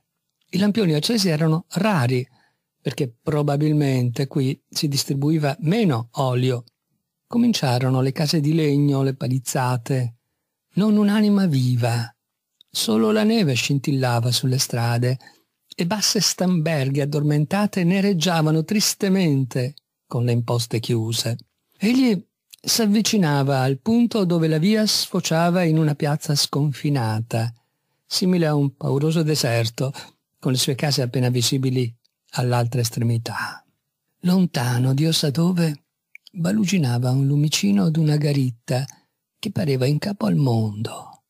i lampioni accesi erano rari, perché probabilmente qui si distribuiva meno olio. Cominciarono le case di legno, le palizzate. Non un'anima viva. Solo la neve scintillava sulle strade e basse stamberghe addormentate nereggiavano tristemente con le imposte chiuse. Egli s'avvicinava al punto dove la via sfociava in una piazza sconfinata, simile a un pauroso deserto, con le sue case appena visibili all'altra estremità. Lontano, Dio sa dove, baluginava un lumicino una garitta che pareva in capo al mondo.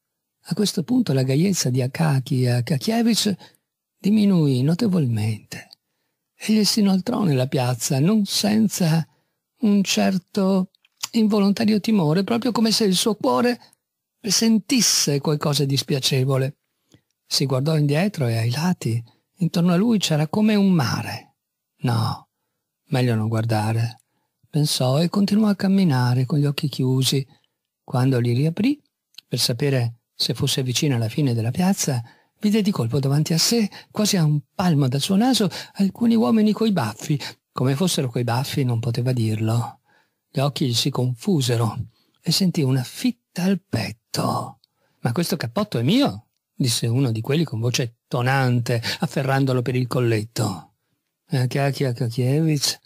A questo punto la gaiezza di Akaki e Akakievich diminuì notevolmente egli si inoltrò nella piazza, non senza un certo involontario timore, proprio come se il suo cuore sentisse qualcosa di spiacevole. Si guardò indietro e ai lati, intorno a lui c'era come un mare. No, meglio non guardare, pensò e continuò a camminare con gli occhi chiusi. Quando li riaprì, per sapere se fosse vicino alla fine della piazza, vide di colpo davanti a sé, quasi a un palmo dal suo naso, alcuni uomini coi baffi. Come fossero coi baffi non poteva dirlo. Gli occhi gli si confusero e sentì una fitta al petto. Ma questo cappotto è mio? disse uno di quelli con voce tonante, afferrandolo per il colletto. Eh, Akakia Akakievich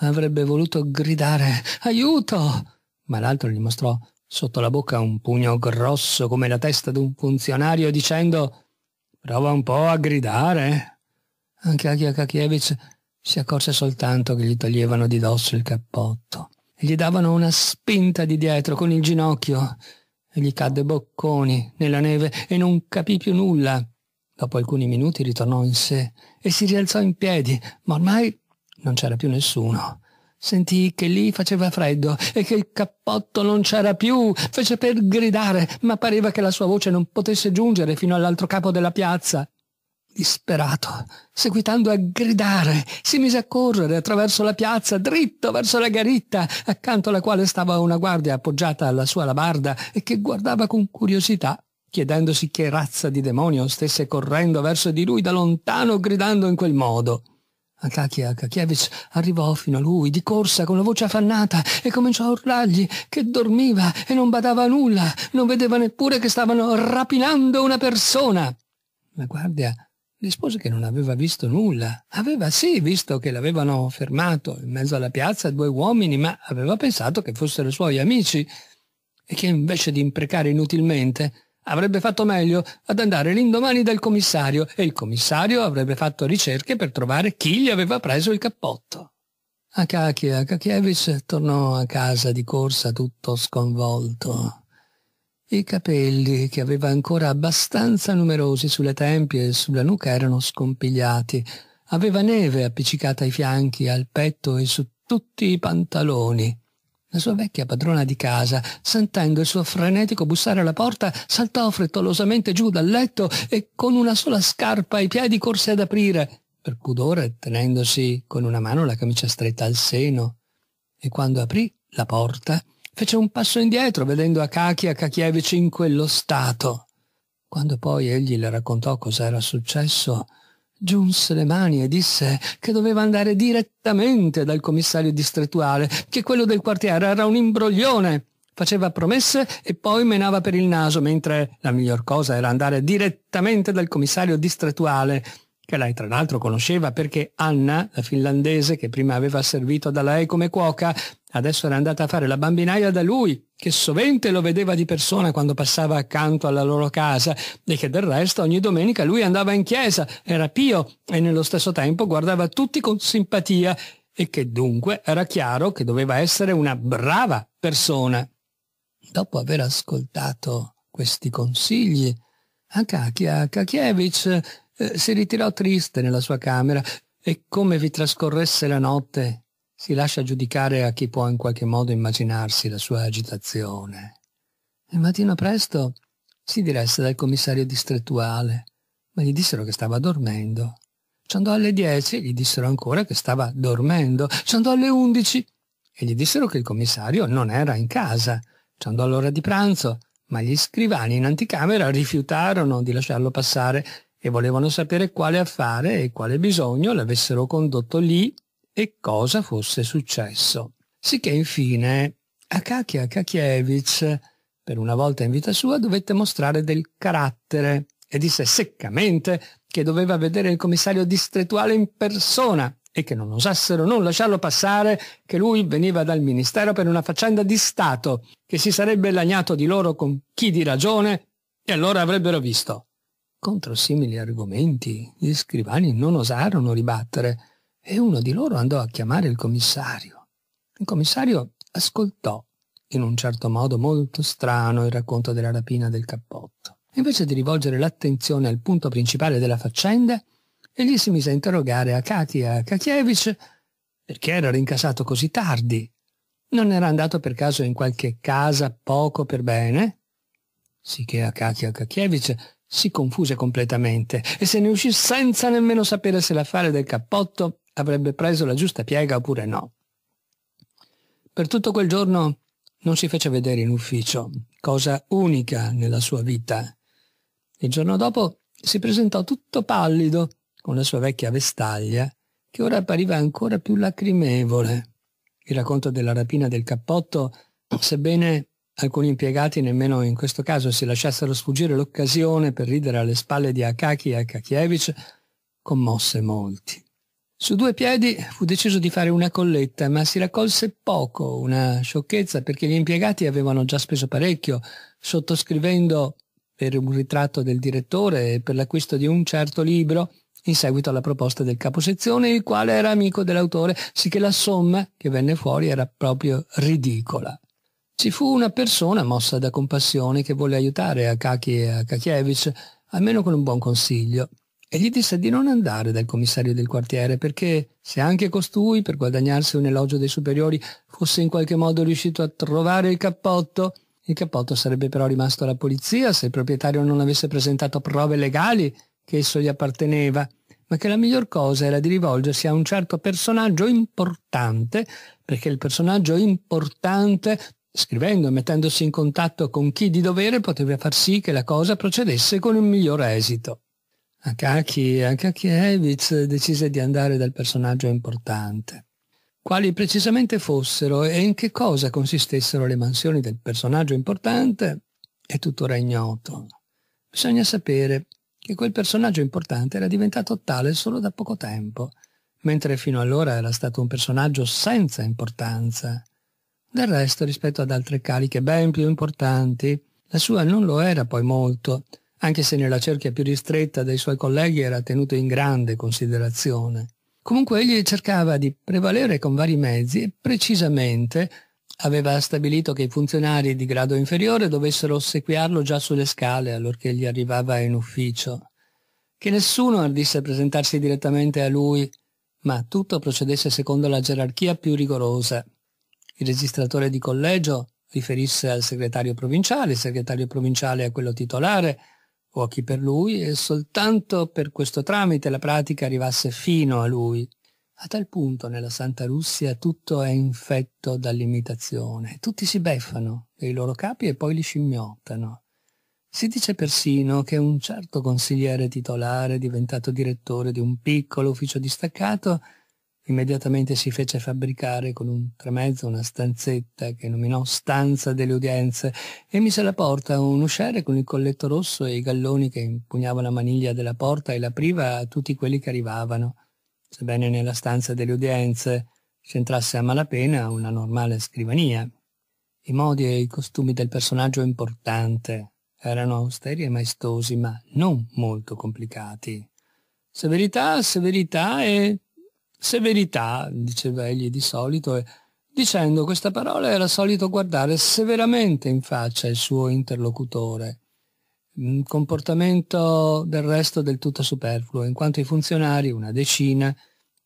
avrebbe voluto gridare Aiuto! ma l'altro gli mostrò sotto la bocca un pugno grosso come la testa d'un funzionario dicendo Prova un po' a gridare. Eh, Akakia Akakievich si accorse soltanto che gli toglievano di dosso il cappotto e gli davano una spinta di dietro con il ginocchio e gli cadde bocconi nella neve e non capì più nulla. Dopo alcuni minuti ritornò in sé e si rialzò in piedi, ma ormai non c'era più nessuno. Sentì che lì faceva freddo e che il cappotto non c'era più. Fece per gridare, ma pareva che la sua voce non potesse giungere fino all'altro capo della piazza. Disperato, seguitando a gridare, si mise a correre attraverso la piazza, dritto verso la garitta, accanto alla quale stava una guardia appoggiata alla sua alabarda e che guardava con curiosità, chiedendosi che razza di demonio stesse correndo verso di lui da lontano gridando in quel modo. Akaki Akakievich arrivò fino a lui di corsa con la voce affannata e cominciò a urlargli che dormiva e non badava a nulla, non vedeva neppure che stavano rapinando una persona. La guardia rispose che non aveva visto nulla. Aveva sì visto che l'avevano fermato in mezzo alla piazza due uomini, ma aveva pensato che fossero suoi amici e che invece di imprecare inutilmente avrebbe fatto meglio ad andare l'indomani dal commissario e il commissario avrebbe fatto ricerche per trovare chi gli aveva preso il cappotto. Akaki Akakievich tornò a casa di corsa tutto sconvolto. I capelli, che aveva ancora abbastanza numerosi sulle tempie e sulla nuca, erano scompigliati. Aveva neve appiccicata ai fianchi, al petto e su tutti i pantaloni. La sua vecchia padrona di casa, sentendo il suo frenetico bussare alla porta, saltò frettolosamente giù dal letto e con una sola scarpa ai piedi corse ad aprire, per pudore tenendosi con una mano la camicia stretta al seno. E quando aprì la porta, fece un passo indietro vedendo Akaki Akakievich in quello stato. Quando poi egli le raccontò cosa era successo, giunse le mani e disse che doveva andare direttamente dal commissario distrettuale, che quello del quartiere era un imbroglione. Faceva promesse e poi menava per il naso, mentre la miglior cosa era andare direttamente dal commissario distrettuale, che lei tra l'altro conosceva perché Anna, la finlandese che prima aveva servito da lei come cuoca, Adesso era andata a fare la bambinaia da lui, che sovente lo vedeva di persona quando passava accanto alla loro casa e che del resto ogni domenica lui andava in chiesa, era pio e nello stesso tempo guardava tutti con simpatia e che dunque era chiaro che doveva essere una brava persona. Dopo aver ascoltato questi consigli, Akakia Akakievich eh, si ritirò triste nella sua camera e come vi trascorresse la notte si lascia giudicare a chi può in qualche modo immaginarsi la sua agitazione. Il mattino presto si diresse dal commissario distrettuale, ma gli dissero che stava dormendo. Ci andò alle dieci e gli dissero ancora che stava dormendo. Ci andò alle undici e gli dissero che il commissario non era in casa. Ci andò all'ora di pranzo, ma gli scrivani in anticamera rifiutarono di lasciarlo passare e volevano sapere quale affare e quale bisogno l'avessero condotto lì e cosa fosse successo. Sicché infine Akaki Akakievich, per una volta in vita sua, dovette mostrare del carattere e disse seccamente che doveva vedere il commissario distrettuale in persona e che non osassero non lasciarlo passare che lui veniva dal ministero per una faccenda di Stato, che si sarebbe lagnato di loro con chi di ragione e allora avrebbero visto. Contro simili argomenti gli scrivani non osarono ribattere e uno di loro andò a chiamare il commissario. Il commissario ascoltò, in un certo modo molto strano, il racconto della rapina del cappotto. Invece di rivolgere l'attenzione al punto principale della faccenda, egli si mise a interrogare a Katia Akakievich perché era rincasato così tardi. Non era andato per caso in qualche casa poco per bene? Sicché Akaki Akakievich si confuse completamente e se ne uscì senza nemmeno sapere se l'affare del cappotto avrebbe preso la giusta piega oppure no. Per tutto quel giorno non si fece vedere in ufficio, cosa unica nella sua vita. Il giorno dopo si presentò tutto pallido, con la sua vecchia vestaglia, che ora appariva ancora più lacrimevole. Il racconto della rapina del cappotto, sebbene alcuni impiegati nemmeno in questo caso si lasciassero sfuggire l'occasione per ridere alle spalle di Akaki e Akakievich, commosse molti. Su due piedi fu deciso di fare una colletta, ma si raccolse poco, una sciocchezza, perché gli impiegati avevano già speso parecchio, sottoscrivendo per un ritratto del direttore e per l'acquisto di un certo libro in seguito alla proposta del caposezione, il quale era amico dell'autore, sicché la somma che venne fuori era proprio ridicola. Ci fu una persona mossa da compassione che volle aiutare Akaki e Akakievich, almeno con un buon consiglio e gli disse di non andare dal commissario del quartiere perché se anche costui, per guadagnarsi un elogio dei superiori, fosse in qualche modo riuscito a trovare il cappotto, il cappotto sarebbe però rimasto alla polizia se il proprietario non avesse presentato prove legali che esso gli apparteneva, ma che la miglior cosa era di rivolgersi a un certo personaggio importante, perché il personaggio importante, scrivendo e mettendosi in contatto con chi di dovere, poteva far sì che la cosa procedesse con il miglior esito. Akaki, Akakievich decise di andare dal personaggio importante. Quali precisamente fossero e in che cosa consistessero le mansioni del personaggio importante è tuttora ignoto. Bisogna sapere che quel personaggio importante era diventato tale solo da poco tempo, mentre fino allora era stato un personaggio senza importanza. Del resto, rispetto ad altre caliche ben più importanti, la sua non lo era poi molto, anche se nella cerchia più ristretta dei suoi colleghi era tenuto in grande considerazione. Comunque egli cercava di prevalere con vari mezzi e precisamente aveva stabilito che i funzionari di grado inferiore dovessero ossequiarlo già sulle scale allorché gli arrivava in ufficio, che nessuno ardisse presentarsi direttamente a lui, ma tutto procedesse secondo la gerarchia più rigorosa. Il registratore di collegio riferisse al segretario provinciale, il segretario provinciale a quello titolare, pochi per lui e soltanto per questo tramite la pratica arrivasse fino a lui. A tal punto nella Santa Russia tutto è infetto dall'imitazione, tutti si beffano dei loro capi e poi li scimmiottano. Si dice persino che un certo consigliere titolare, diventato direttore di un piccolo ufficio distaccato, immediatamente si fece fabbricare con un tramezzo una stanzetta che nominò stanza delle udienze e mise alla porta un usciere con il colletto rosso e i galloni che impugnava la maniglia della porta e l'apriva a tutti quelli che arrivavano. Sebbene nella stanza delle udienze c'entrasse a malapena una normale scrivania. I modi e i costumi del personaggio importante erano austeri e maestosi, ma non molto complicati. Severità, severità e Severità, diceva egli di solito, e dicendo questa parola era solito guardare severamente in faccia il suo interlocutore. Un comportamento del resto del tutto superfluo, in quanto i funzionari, una decina,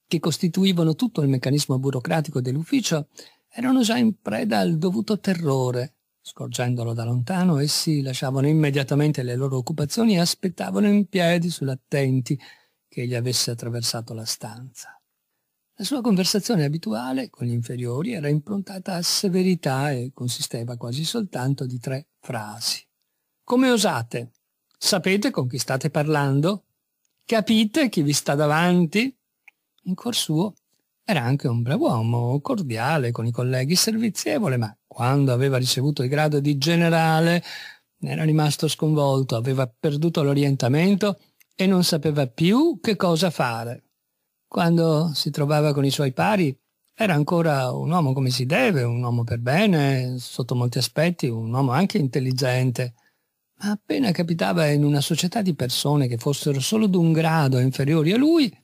che costituivano tutto il meccanismo burocratico dell'ufficio, erano già in preda al dovuto terrore. Scorgendolo da lontano, essi lasciavano immediatamente le loro occupazioni e aspettavano in piedi, sull'attenti, che egli avesse attraversato la stanza. La sua conversazione abituale con gli inferiori era improntata a severità e consisteva quasi soltanto di tre frasi. Come osate? Sapete con chi state parlando? Capite chi vi sta davanti? In cuor suo era anche un brav'uomo, cordiale con i colleghi, servizievole, ma quando aveva ricevuto il grado di generale era rimasto sconvolto, aveva perduto l'orientamento e non sapeva più che cosa fare quando si trovava con i suoi pari, era ancora un uomo come si deve, un uomo per bene, sotto molti aspetti, un uomo anche intelligente. Ma appena capitava in una società di persone che fossero solo d'un grado inferiori a lui,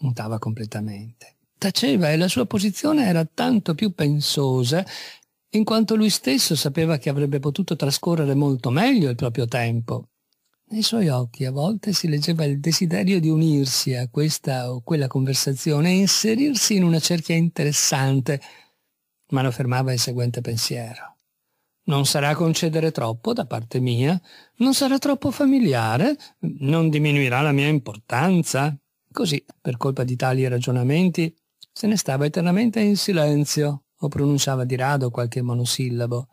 mutava completamente. Taceva e la sua posizione era tanto più pensosa in quanto lui stesso sapeva che avrebbe potuto trascorrere molto meglio il proprio tempo nei suoi occhi a volte si leggeva il desiderio di unirsi a questa o quella conversazione e inserirsi in una cerchia interessante, ma lo fermava il seguente pensiero. Non sarà concedere troppo da parte mia, non sarà troppo familiare, non diminuirà la mia importanza. Così, per colpa di tali ragionamenti, se ne stava eternamente in silenzio o pronunciava di rado qualche monosillabo.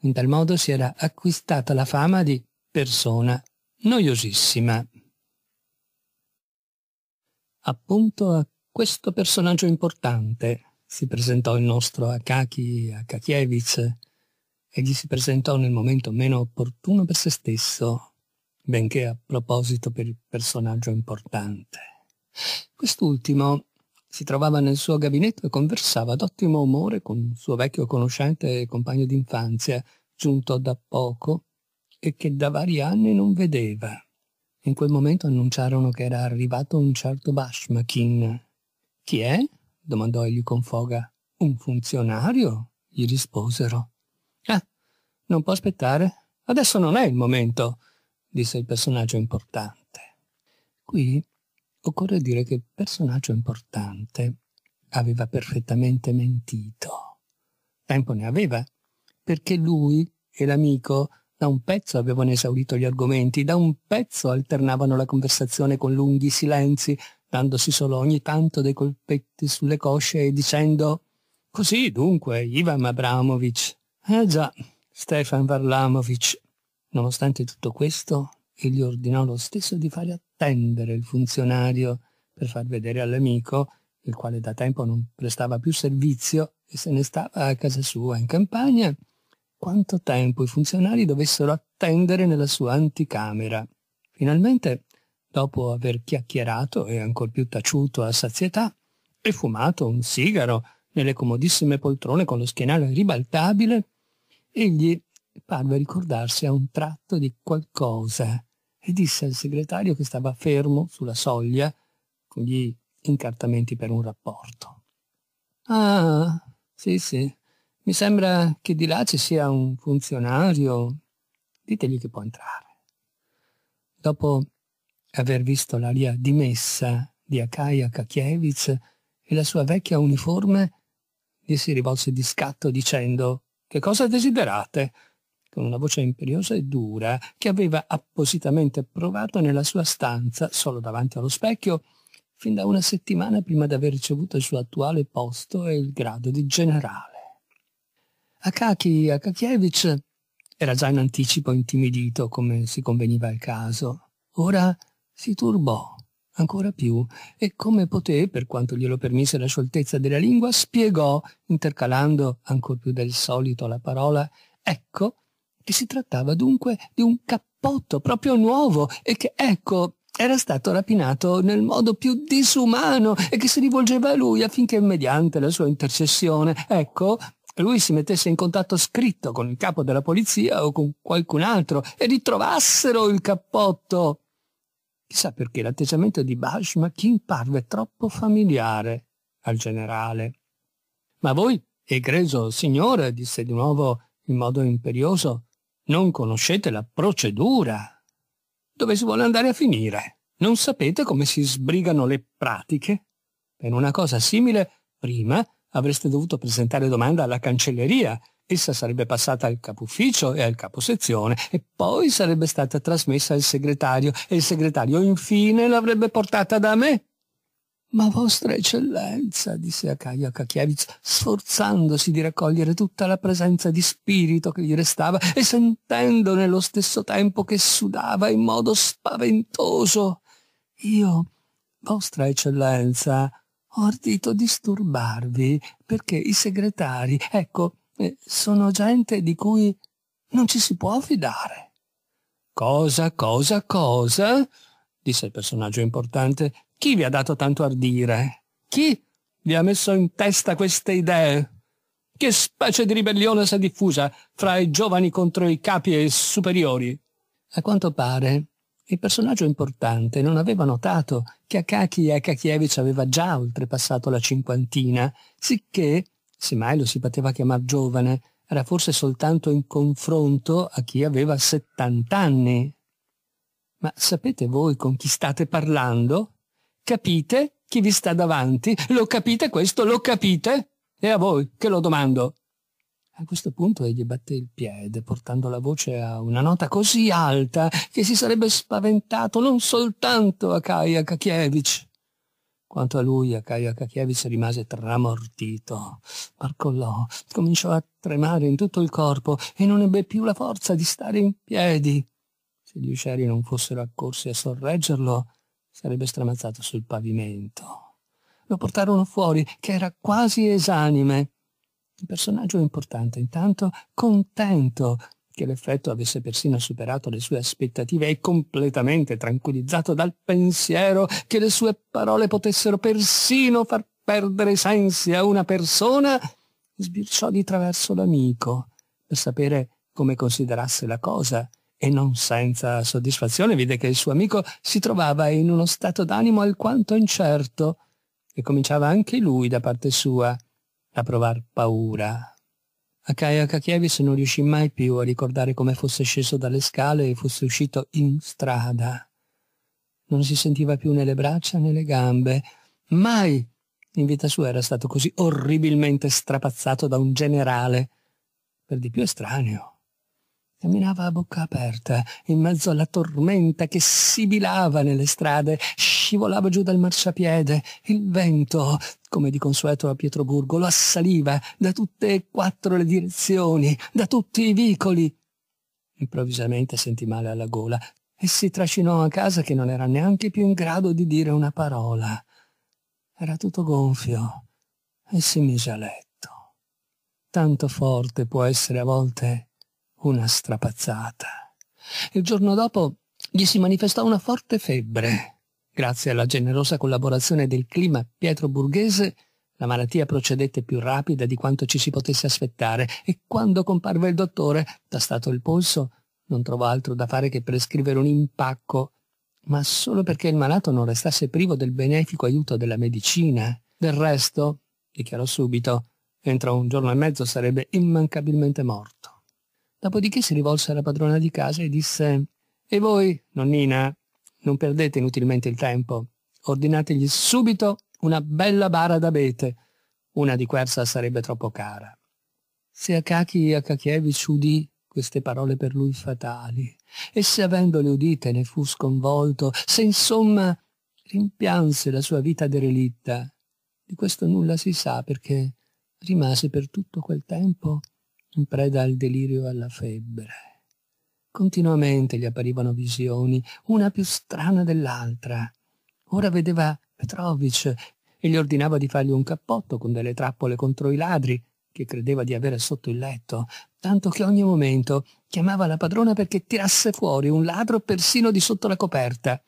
In tal modo si era acquistata la fama di persona noiosissima. Appunto a questo personaggio importante si presentò il nostro Akaki Akakievich. e gli si presentò nel momento meno opportuno per se stesso, benché a proposito per il personaggio importante. Quest'ultimo si trovava nel suo gabinetto e conversava d'ottimo umore con un suo vecchio conoscente e compagno d'infanzia, giunto da poco e che da vari anni non vedeva. In quel momento annunciarono che era arrivato un certo Bashmakin. Chi è? domandò egli con foga. Un funzionario? gli risposero. Ah, non può aspettare. Adesso non è il momento, disse il personaggio importante. Qui occorre dire che il personaggio importante aveva perfettamente mentito. Tempo ne aveva, perché lui e l'amico da un pezzo avevano esaurito gli argomenti, da un pezzo alternavano la conversazione con lunghi silenzi, dandosi solo ogni tanto dei colpetti sulle cosce e dicendo «Così dunque, Ivan Abramovic». «Eh già, Stefan Varlamovic». Nonostante tutto questo, egli ordinò lo stesso di fare attendere il funzionario per far vedere all'amico, il quale da tempo non prestava più servizio e se ne stava a casa sua in campagna, quanto tempo i funzionari dovessero attendere nella sua anticamera. Finalmente, dopo aver chiacchierato e ancor più taciuto a sazietà, e fumato un sigaro nelle comodissime poltrone con lo schienale ribaltabile, egli parve ricordarsi a un tratto di qualcosa e disse al segretario che stava fermo sulla soglia con gli incartamenti per un rapporto. Ah, sì, sì, mi sembra che di là ci sia un funzionario, ditegli che può entrare. Dopo aver visto l'aria dimessa di Akaya Kakievich e la sua vecchia uniforme, gli si rivolse di scatto dicendo «Che cosa desiderate?» con una voce imperiosa e dura che aveva appositamente provato nella sua stanza, solo davanti allo specchio, fin da una settimana prima di aver ricevuto il suo attuale posto e il grado di generale. Akaki Akakievich era già in anticipo intimidito come si conveniva il caso. Ora si turbò ancora più e come poté, per quanto glielo permise la scioltezza della lingua, spiegò, intercalando ancor più del solito la parola, ecco, che si trattava dunque di un cappotto proprio nuovo e che, ecco, era stato rapinato nel modo più disumano e che si rivolgeva a lui affinché mediante la sua intercessione, ecco, lui si mettesse in contatto scritto con il capo della polizia o con qualcun altro e ritrovassero il cappotto. Chissà perché l'atteggiamento di Bash Makin parve troppo familiare al generale. Ma voi, egregio signore, disse di nuovo in modo imperioso, non conoscete la procedura. Dove si vuole andare a finire? Non sapete come si sbrigano le pratiche? Per una cosa simile, prima avreste dovuto presentare domanda alla cancelleria, essa sarebbe passata al capo ufficio e al caposezione e poi sarebbe stata trasmessa al segretario e il segretario infine l'avrebbe portata da me. Ma vostra eccellenza, disse Acaio a Cachiavitz, sforzandosi di raccogliere tutta la presenza di spirito che gli restava e sentendo nello stesso tempo che sudava in modo spaventoso. Io, vostra eccellenza, ho ardito disturbarvi perché i segretari, ecco, eh, sono gente di cui non ci si può fidare. Cosa, cosa, cosa? disse il personaggio importante. Chi vi ha dato tanto ardire? Chi vi ha messo in testa queste idee? Che specie di ribellione si è diffusa fra i giovani contro i capi e i superiori? A quanto pare il personaggio importante non aveva notato che Akaki Akakievich aveva già oltrepassato la cinquantina, sicché, se mai lo si poteva chiamare giovane, era forse soltanto in confronto a chi aveva 70 anni. Ma sapete voi con chi state parlando? Capite chi vi sta davanti? Lo capite questo? Lo capite? E a voi che lo domando. A questo punto egli batté il piede, portando la voce a una nota così alta che si sarebbe spaventato non soltanto Akaya Kakievich. Quanto a lui, Akaya Kakievich rimase tramortito, barcollò, cominciò a tremare in tutto il corpo e non ebbe più la forza di stare in piedi. Se gli uscieri non fossero accorsi a sorreggerlo, sarebbe stramazzato sul pavimento. Lo portarono fuori, che era quasi esanime, un personaggio importante, intanto contento che l'effetto avesse persino superato le sue aspettative e completamente tranquillizzato dal pensiero che le sue parole potessero persino far perdere i sensi a una persona, sbirciò di traverso l'amico per sapere come considerasse la cosa e non senza soddisfazione vide che il suo amico si trovava in uno stato d'animo alquanto incerto e cominciava anche lui da parte sua da provar paura. A Kaia Kakievis non riuscì mai più a ricordare come fosse sceso dalle scale e fosse uscito in strada. Non si sentiva più né le braccia né le gambe. Mai in vita sua era stato così orribilmente strapazzato da un generale, per di più estraneo. Camminava a bocca aperta, in mezzo alla tormenta che sibilava nelle strade, scivolava giù dal marciapiede, il vento, come di consueto a Pietroburgo, lo assaliva da tutte e quattro le direzioni, da tutti i vicoli. Improvvisamente sentì male alla gola e si trascinò a casa che non era neanche più in grado di dire una parola. Era tutto gonfio e si mise a letto. Tanto forte può essere a volte una strapazzata. Il giorno dopo gli si manifestò una forte febbre. Grazie alla generosa collaborazione del clima Pietro Burghese, la malattia procedette più rapida di quanto ci si potesse aspettare e quando comparve il dottore, tastato il polso, non trovò altro da fare che prescrivere un impacco, ma solo perché il malato non restasse privo del benefico aiuto della medicina. Del resto, dichiarò subito, entro un giorno e mezzo sarebbe immancabilmente morto. Dopodiché si rivolse alla padrona di casa e disse «E voi, nonnina, non perdete inutilmente il tempo. Ordinategli subito una bella bara d'abete. Una di quersa sarebbe troppo cara. Se Akaki Akakievich udì queste parole per lui fatali, e se avendole udite ne fu sconvolto, se insomma rimpianse la sua vita derelitta, di questo nulla si sa perché rimase per tutto quel tempo in preda al delirio e alla febbre. Continuamente gli apparivano visioni, una più strana dell'altra. Ora vedeva Petrovic e gli ordinava di fargli un cappotto con delle trappole contro i ladri che credeva di avere sotto il letto, tanto che ogni momento chiamava la padrona perché tirasse fuori un ladro persino di sotto la coperta.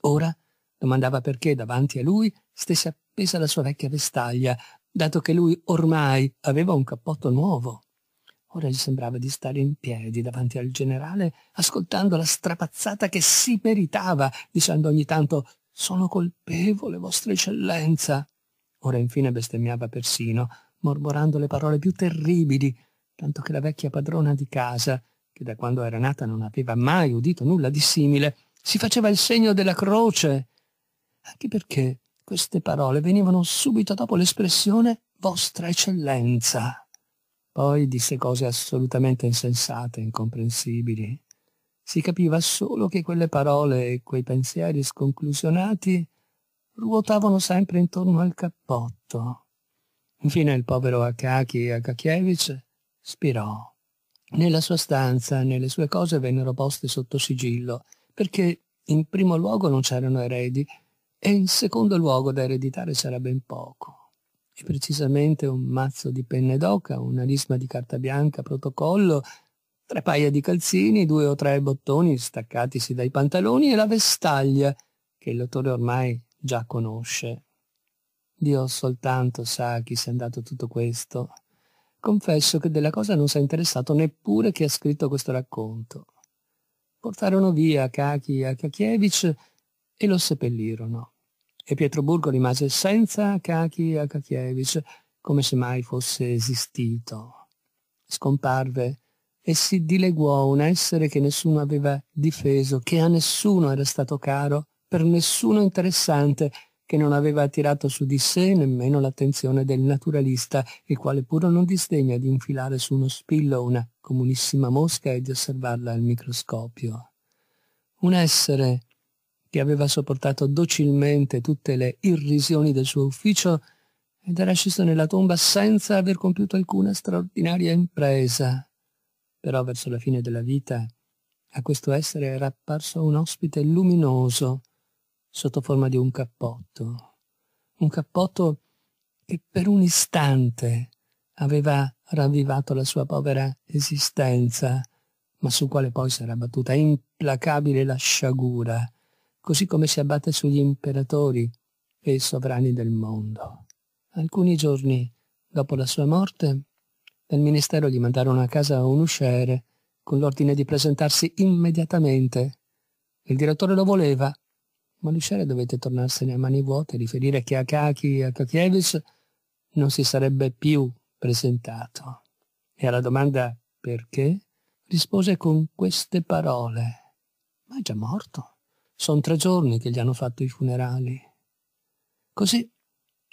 Ora domandava perché davanti a lui stesse appesa la sua vecchia vestaglia, dato che lui ormai aveva un cappotto nuovo. Ora gli sembrava di stare in piedi davanti al generale, ascoltando la strapazzata che si peritava, dicendo ogni tanto «Sono colpevole, Vostra Eccellenza!» Ora infine bestemmiava persino, mormorando le parole più terribili, tanto che la vecchia padrona di casa, che da quando era nata non aveva mai udito nulla di simile, si faceva il segno della croce, anche perché queste parole venivano subito dopo l'espressione Vostra Eccellenza. Poi disse cose assolutamente insensate, incomprensibili. Si capiva solo che quelle parole e quei pensieri sconclusionati ruotavano sempre intorno al cappotto. Infine il povero Akaki Akakievich spirò. Nella sua stanza, nelle sue cose vennero poste sotto sigillo, perché in primo luogo non c'erano eredi e in secondo luogo da ereditare c'era ben poco e precisamente un mazzo di penne d'oca, una risma di carta bianca, protocollo, tre paia di calzini, due o tre bottoni staccatisi dai pantaloni e la vestaglia, che il dottore ormai già conosce. Dio soltanto sa a chi sia andato tutto questo. Confesso che della cosa non si è interessato neppure chi ha scritto questo racconto. Portarono via Kaki a Kakievich e lo seppellirono e Pietroburgo rimase senza Kaki Akakievich come se mai fosse esistito. Scomparve e si dileguò un essere che nessuno aveva difeso, che a nessuno era stato caro, per nessuno interessante, che non aveva attirato su di sé nemmeno l'attenzione del naturalista, il quale pure non disdegna di infilare su uno spillo una comunissima mosca e di osservarla al microscopio. Un essere che aveva sopportato docilmente tutte le irrisioni del suo ufficio ed era sceso nella tomba senza aver compiuto alcuna straordinaria impresa. Però verso la fine della vita a questo essere era apparso un ospite luminoso sotto forma di un cappotto. Un cappotto che per un istante aveva ravvivato la sua povera esistenza, ma sul quale poi si era battuta implacabile la sciagura così come si abbatte sugli imperatori e i sovrani del mondo. Alcuni giorni dopo la sua morte, dal ministero gli mandarono a casa un usciere con l'ordine di presentarsi immediatamente. Il direttore lo voleva, ma l'usciere dovette tornarsene a mani vuote e riferire che Akaki Akakievich non si sarebbe più presentato. E alla domanda perché rispose con queste parole. Ma è già morto. Sono tre giorni che gli hanno fatto i funerali. Così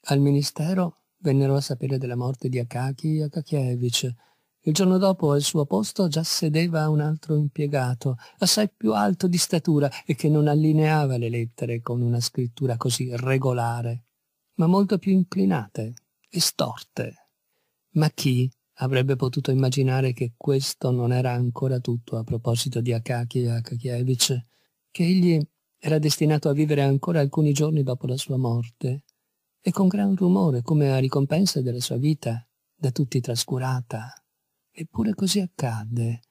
al ministero vennero a sapere della morte di Akachi Akakievich. Il giorno dopo al suo posto già sedeva un altro impiegato, assai più alto di statura e che non allineava le lettere con una scrittura così regolare, ma molto più inclinate e storte. Ma chi avrebbe potuto immaginare che questo non era ancora tutto a proposito di Akachi Akakievich, che egli era destinato a vivere ancora alcuni giorni dopo la sua morte, e con gran rumore, come a ricompensa della sua vita, da tutti trascurata. Eppure così accadde,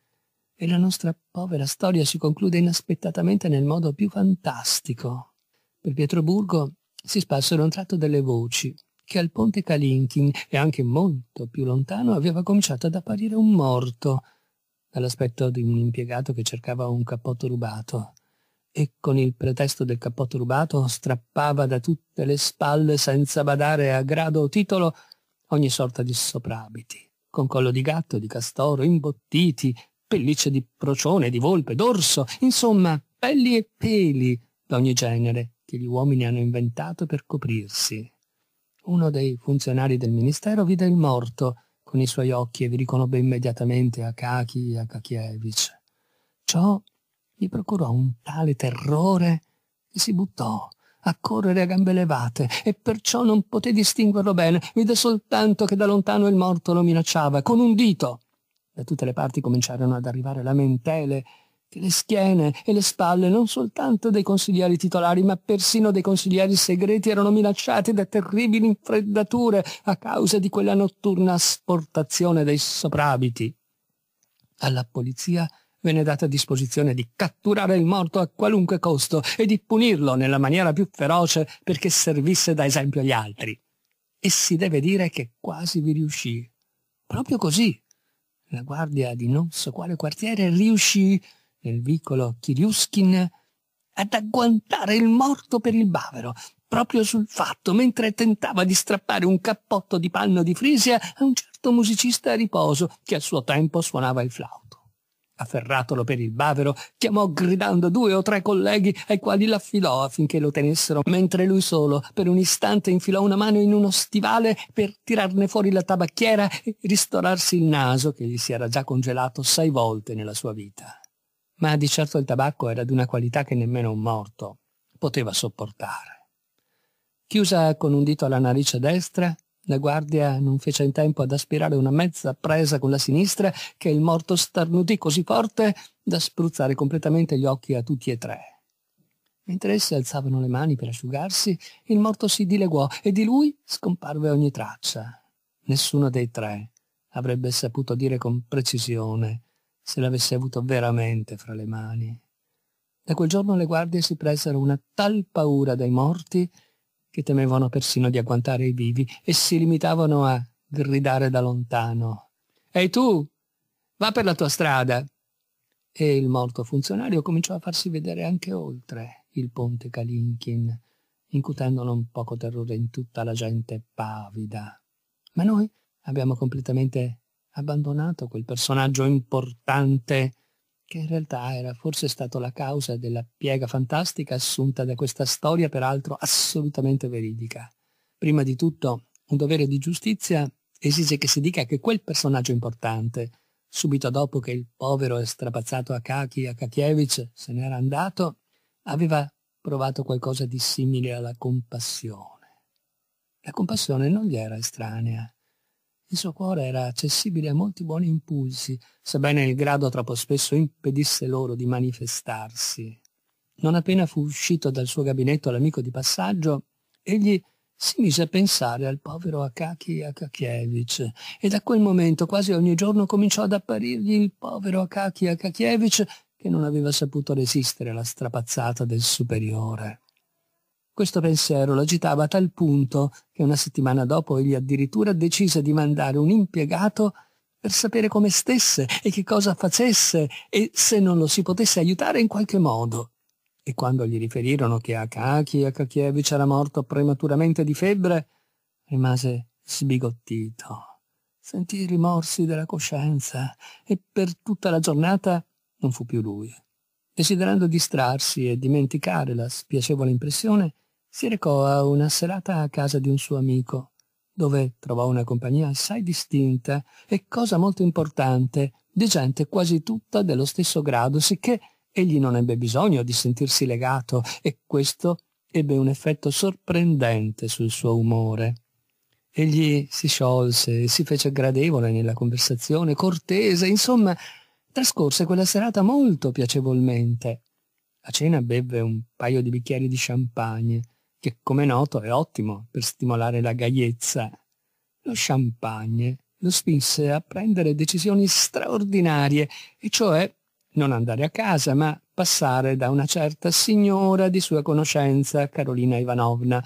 e la nostra povera storia si conclude inaspettatamente nel modo più fantastico. Per Pietroburgo si spassero un tratto delle voci che al ponte Kalinkin e anche molto più lontano aveva cominciato ad apparire un morto, all'aspetto di un impiegato che cercava un cappotto rubato e con il pretesto del cappotto rubato strappava da tutte le spalle senza badare a grado o titolo ogni sorta di soprabiti, con collo di gatto, di castoro, imbottiti, pellicce di procione, di volpe, d'orso, insomma pelli e peli d'ogni genere che gli uomini hanno inventato per coprirsi. Uno dei funzionari del ministero vide il morto con i suoi occhi e vi riconobbe immediatamente Akachi e Akakievich. Ciò gli procurò un tale terrore che si buttò a correre a gambe levate e perciò non poté distinguerlo bene, vide soltanto che da lontano il morto lo minacciava con un dito. Da tutte le parti cominciarono ad arrivare lamentele che le schiene e le spalle non soltanto dei consiglieri titolari, ma persino dei consiglieri segreti erano minacciati da terribili infreddature a causa di quella notturna asportazione dei soprabiti. Alla polizia venne data disposizione di catturare il morto a qualunque costo e di punirlo nella maniera più feroce perché servisse da esempio agli altri. E si deve dire che quasi vi riuscì. Proprio così. La guardia di non so quale quartiere riuscì, nel vicolo Kiriuskin, ad agguantare il morto per il bavero, proprio sul fatto, mentre tentava di strappare un cappotto di panno di frisia a un certo musicista a riposo che a suo tempo suonava il flauto. Afferratolo per il bavero, chiamò gridando due o tre colleghi ai quali l'affilò affinché lo tenessero, mentre lui solo per un istante infilò una mano in uno stivale per tirarne fuori la tabacchiera e ristorarsi il naso che gli si era già congelato sei volte nella sua vita. Ma di certo il tabacco era di una qualità che nemmeno un morto poteva sopportare. Chiusa con un dito alla narice destra, la guardia non fece in tempo ad aspirare una mezza presa con la sinistra che il morto starnutì così forte da spruzzare completamente gli occhi a tutti e tre. Mentre essi alzavano le mani per asciugarsi, il morto si dileguò e di lui scomparve ogni traccia. Nessuno dei tre avrebbe saputo dire con precisione se l'avesse avuto veramente fra le mani. Da quel giorno le guardie si presero una tal paura dai morti che temevano persino di agguantare i vivi e si limitavano a gridare da lontano. Ehi tu, va per la tua strada! E il morto funzionario cominciò a farsi vedere anche oltre il ponte Kalinkin, incutendolo un poco terrore in tutta la gente pavida. Ma noi abbiamo completamente abbandonato quel personaggio importante che in realtà era forse stato la causa della piega fantastica assunta da questa storia, peraltro assolutamente veridica. Prima di tutto, un dovere di giustizia esige che si dica che quel personaggio importante, subito dopo che il povero e strapazzato Akaki Akakievich se n'era andato, aveva provato qualcosa di simile alla compassione. La compassione non gli era estranea. Il suo cuore era accessibile a molti buoni impulsi, sebbene il grado troppo spesso impedisse loro di manifestarsi. Non appena fu uscito dal suo gabinetto l'amico di passaggio, egli si mise a pensare al povero Akaki Akakievich e da quel momento quasi ogni giorno cominciò ad apparirgli il povero Akaki Akakievich che non aveva saputo resistere alla strapazzata del superiore. Questo pensiero lo agitava a tal punto che una settimana dopo egli addirittura decise di mandare un impiegato per sapere come stesse e che cosa facesse e se non lo si potesse aiutare in qualche modo. E quando gli riferirono che Akaki Akakievich era morto prematuramente di febbre, rimase sbigottito. Sentì i rimorsi della coscienza e per tutta la giornata non fu più lui. Desiderando distrarsi e dimenticare la spiacevole impressione, si recò a una serata a casa di un suo amico, dove trovò una compagnia assai distinta e, cosa molto importante, di gente quasi tutta dello stesso grado, sicché egli non ebbe bisogno di sentirsi legato e questo ebbe un effetto sorprendente sul suo umore. Egli si sciolse e si fece gradevole nella conversazione, cortese, insomma, trascorse quella serata molto piacevolmente. A cena bevve un paio di bicchieri di champagne che come noto è ottimo per stimolare la gaiezza. Lo champagne lo spinse a prendere decisioni straordinarie, e cioè non andare a casa, ma passare da una certa signora di sua conoscenza, Carolina Ivanovna,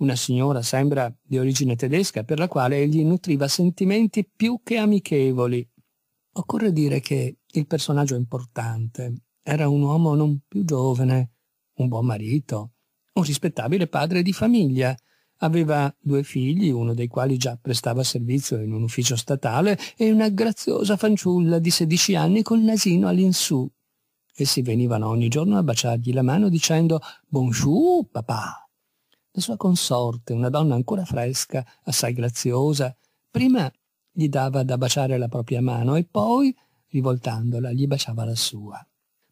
una signora sembra di origine tedesca per la quale egli nutriva sentimenti più che amichevoli. Occorre dire che il personaggio importante era un uomo non più giovane, un buon marito, un rispettabile padre di famiglia. Aveva due figli, uno dei quali già prestava servizio in un ufficio statale, e una graziosa fanciulla di 16 anni col nasino all'insù. Essi venivano ogni giorno a baciargli la mano dicendo «Bonjour, papà!». La sua consorte, una donna ancora fresca, assai graziosa, prima gli dava da baciare la propria mano e poi, rivoltandola, gli baciava la sua.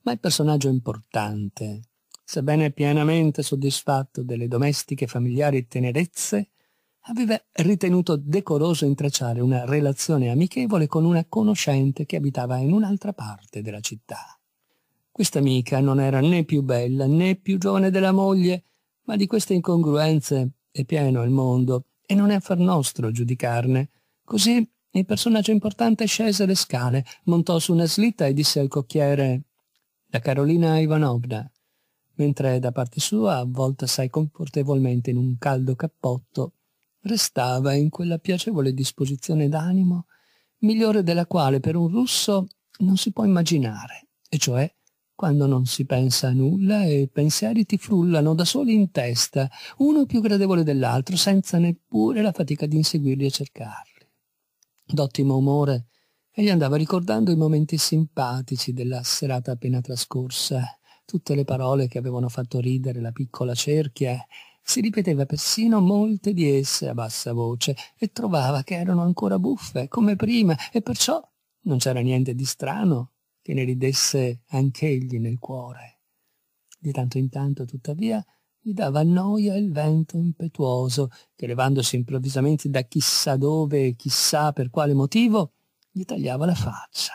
Ma il personaggio importante, sebbene pienamente soddisfatto delle domestiche familiari tenerezze, aveva ritenuto decoroso intracciare una relazione amichevole con una conoscente che abitava in un'altra parte della città. Questa amica non era né più bella né più giovane della moglie, ma di queste incongruenze è pieno il mondo e non è affar nostro giudicarne. Così il personaggio importante scese le scale, montò su una slitta e disse al cocchiere «La Carolina Ivanovna, mentre da parte sua, avvolta assai confortevolmente in un caldo cappotto, restava in quella piacevole disposizione d'animo, migliore della quale per un russo non si può immaginare, e cioè quando non si pensa a nulla e i pensieri ti frullano da soli in testa, uno più gradevole dell'altro, senza neppure la fatica di inseguirli e cercarli. D'ottimo umore, egli andava ricordando i momenti simpatici della serata appena trascorsa, Tutte le parole che avevano fatto ridere la piccola cerchia si ripeteva persino molte di esse a bassa voce e trovava che erano ancora buffe, come prima, e perciò non c'era niente di strano che ne ridesse anch'egli nel cuore. Di tanto in tanto, tuttavia, gli dava noia il vento impetuoso che, levandosi improvvisamente da chissà dove e chissà per quale motivo, gli tagliava la faccia.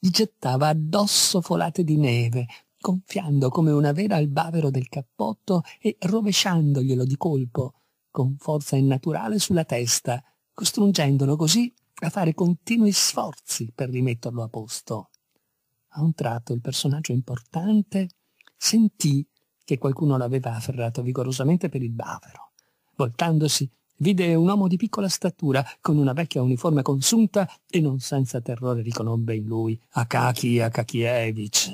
Gli gettava addosso folate di neve, gonfiando come una vera al bavero del cappotto e rovesciandoglielo di colpo, con forza innaturale, sulla testa, costringendolo così a fare continui sforzi per rimetterlo a posto. A un tratto il personaggio importante sentì che qualcuno l'aveva afferrato vigorosamente per il bavero. Voltandosi, vide un uomo di piccola statura, con una vecchia uniforme consunta e non senza terrore riconobbe in lui Akaki Akakievich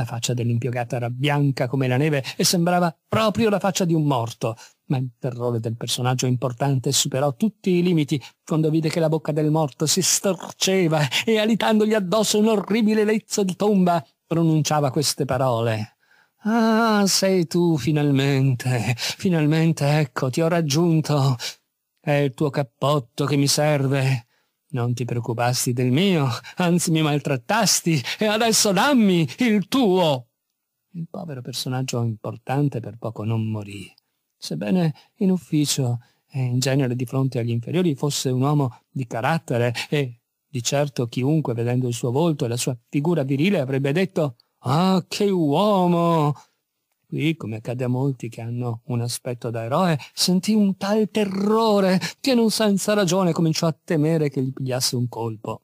la faccia dell'impiegata era bianca come la neve e sembrava proprio la faccia di un morto, ma il terrore del personaggio importante superò tutti i limiti quando vide che la bocca del morto si storceva e alitandogli addosso un orribile lezzo di tomba pronunciava queste parole. Ah, sei tu finalmente, finalmente, ecco, ti ho raggiunto. È il tuo cappotto che mi serve. Non ti preoccupasti del mio, anzi mi maltrattasti e adesso dammi il tuo. Il povero personaggio importante per poco non morì, sebbene in ufficio e in genere di fronte agli inferiori fosse un uomo di carattere e di certo chiunque vedendo il suo volto e la sua figura virile avrebbe detto Ah, che uomo! Qui, come accade a molti che hanno un aspetto da eroe, sentì un tal terrore che non senza ragione cominciò a temere che gli pigliasse un colpo.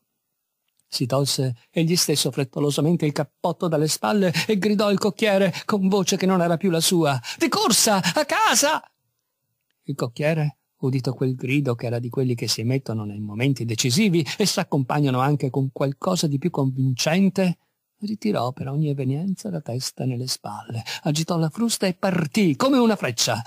Si tolse egli stesso frettolosamente il cappotto dalle spalle e gridò al cocchiere con voce che non era più la sua Di corsa! A casa! Il cocchiere, udito quel grido che era di quelli che si emettono nei momenti decisivi e s'accompagnano anche con qualcosa di più convincente, Ritirò per ogni evenienza la testa nelle spalle, agitò la frusta e partì come una freccia.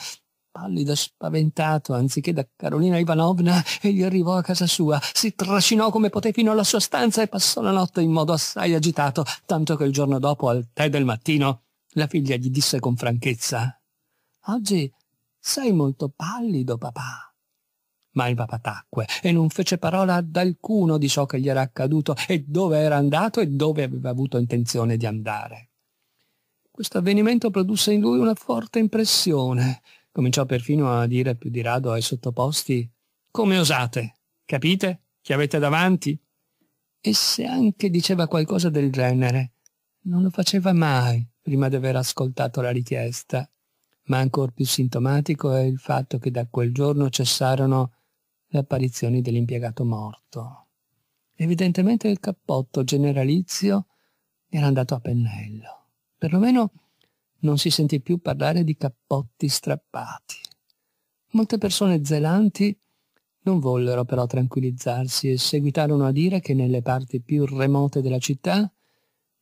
Pallido, spaventato, anziché da Carolina Ivanovna, egli arrivò a casa sua, si trascinò come poté fino alla sua stanza e passò la notte in modo assai agitato, tanto che il giorno dopo, al tè del mattino, la figlia gli disse con franchezza Oggi sei molto pallido, papà. Ma il papà tacque e non fece parola ad alcuno di ciò che gli era accaduto e dove era andato e dove aveva avuto intenzione di andare. Questo avvenimento produsse in lui una forte impressione. Cominciò perfino a dire più di rado ai sottoposti «Come osate? Capite? Chi avete davanti?» E se anche diceva qualcosa del genere, non lo faceva mai prima di aver ascoltato la richiesta ma ancor più sintomatico è il fatto che da quel giorno cessarono le apparizioni dell'impiegato morto. Evidentemente il cappotto generalizio era andato a pennello. Perlomeno non si sentì più parlare di cappotti strappati. Molte persone zelanti non vollero però tranquillizzarsi e seguitarono a dire che nelle parti più remote della città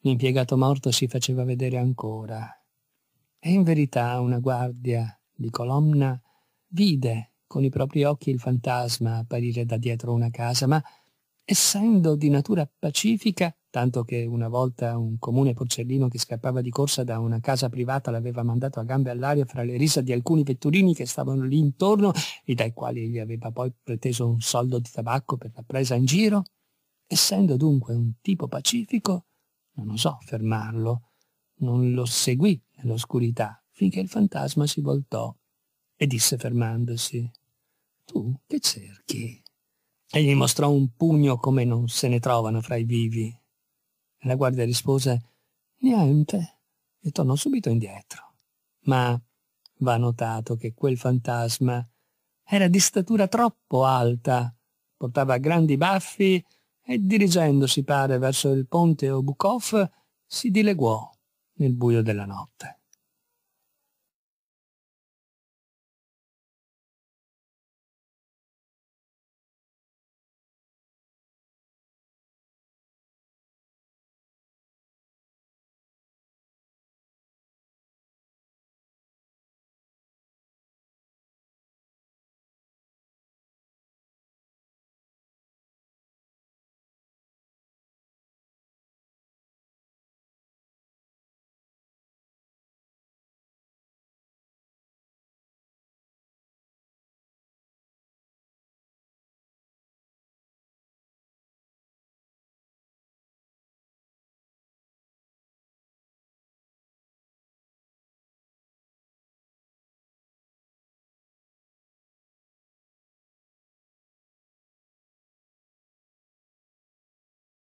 l'impiegato morto si faceva vedere ancora. E in verità una guardia di colonna vide con i propri occhi il fantasma apparire da dietro una casa, ma essendo di natura pacifica, tanto che una volta un comune porcellino che scappava di corsa da una casa privata l'aveva mandato a gambe all'aria fra le risa di alcuni vetturini che stavano lì intorno e dai quali gli aveva poi preteso un soldo di tabacco per la presa in giro, essendo dunque un tipo pacifico, non osò fermarlo, non lo seguì nell'oscurità, finché il fantasma si voltò e disse fermandosi tu che cerchi? E gli mostrò un pugno come non se ne trovano fra i vivi. La guardia rispose Niente e tornò subito indietro. Ma va notato che quel fantasma era di statura troppo alta, portava grandi baffi e dirigendosi pare verso il ponte Obukov si dileguò nel buio della notte.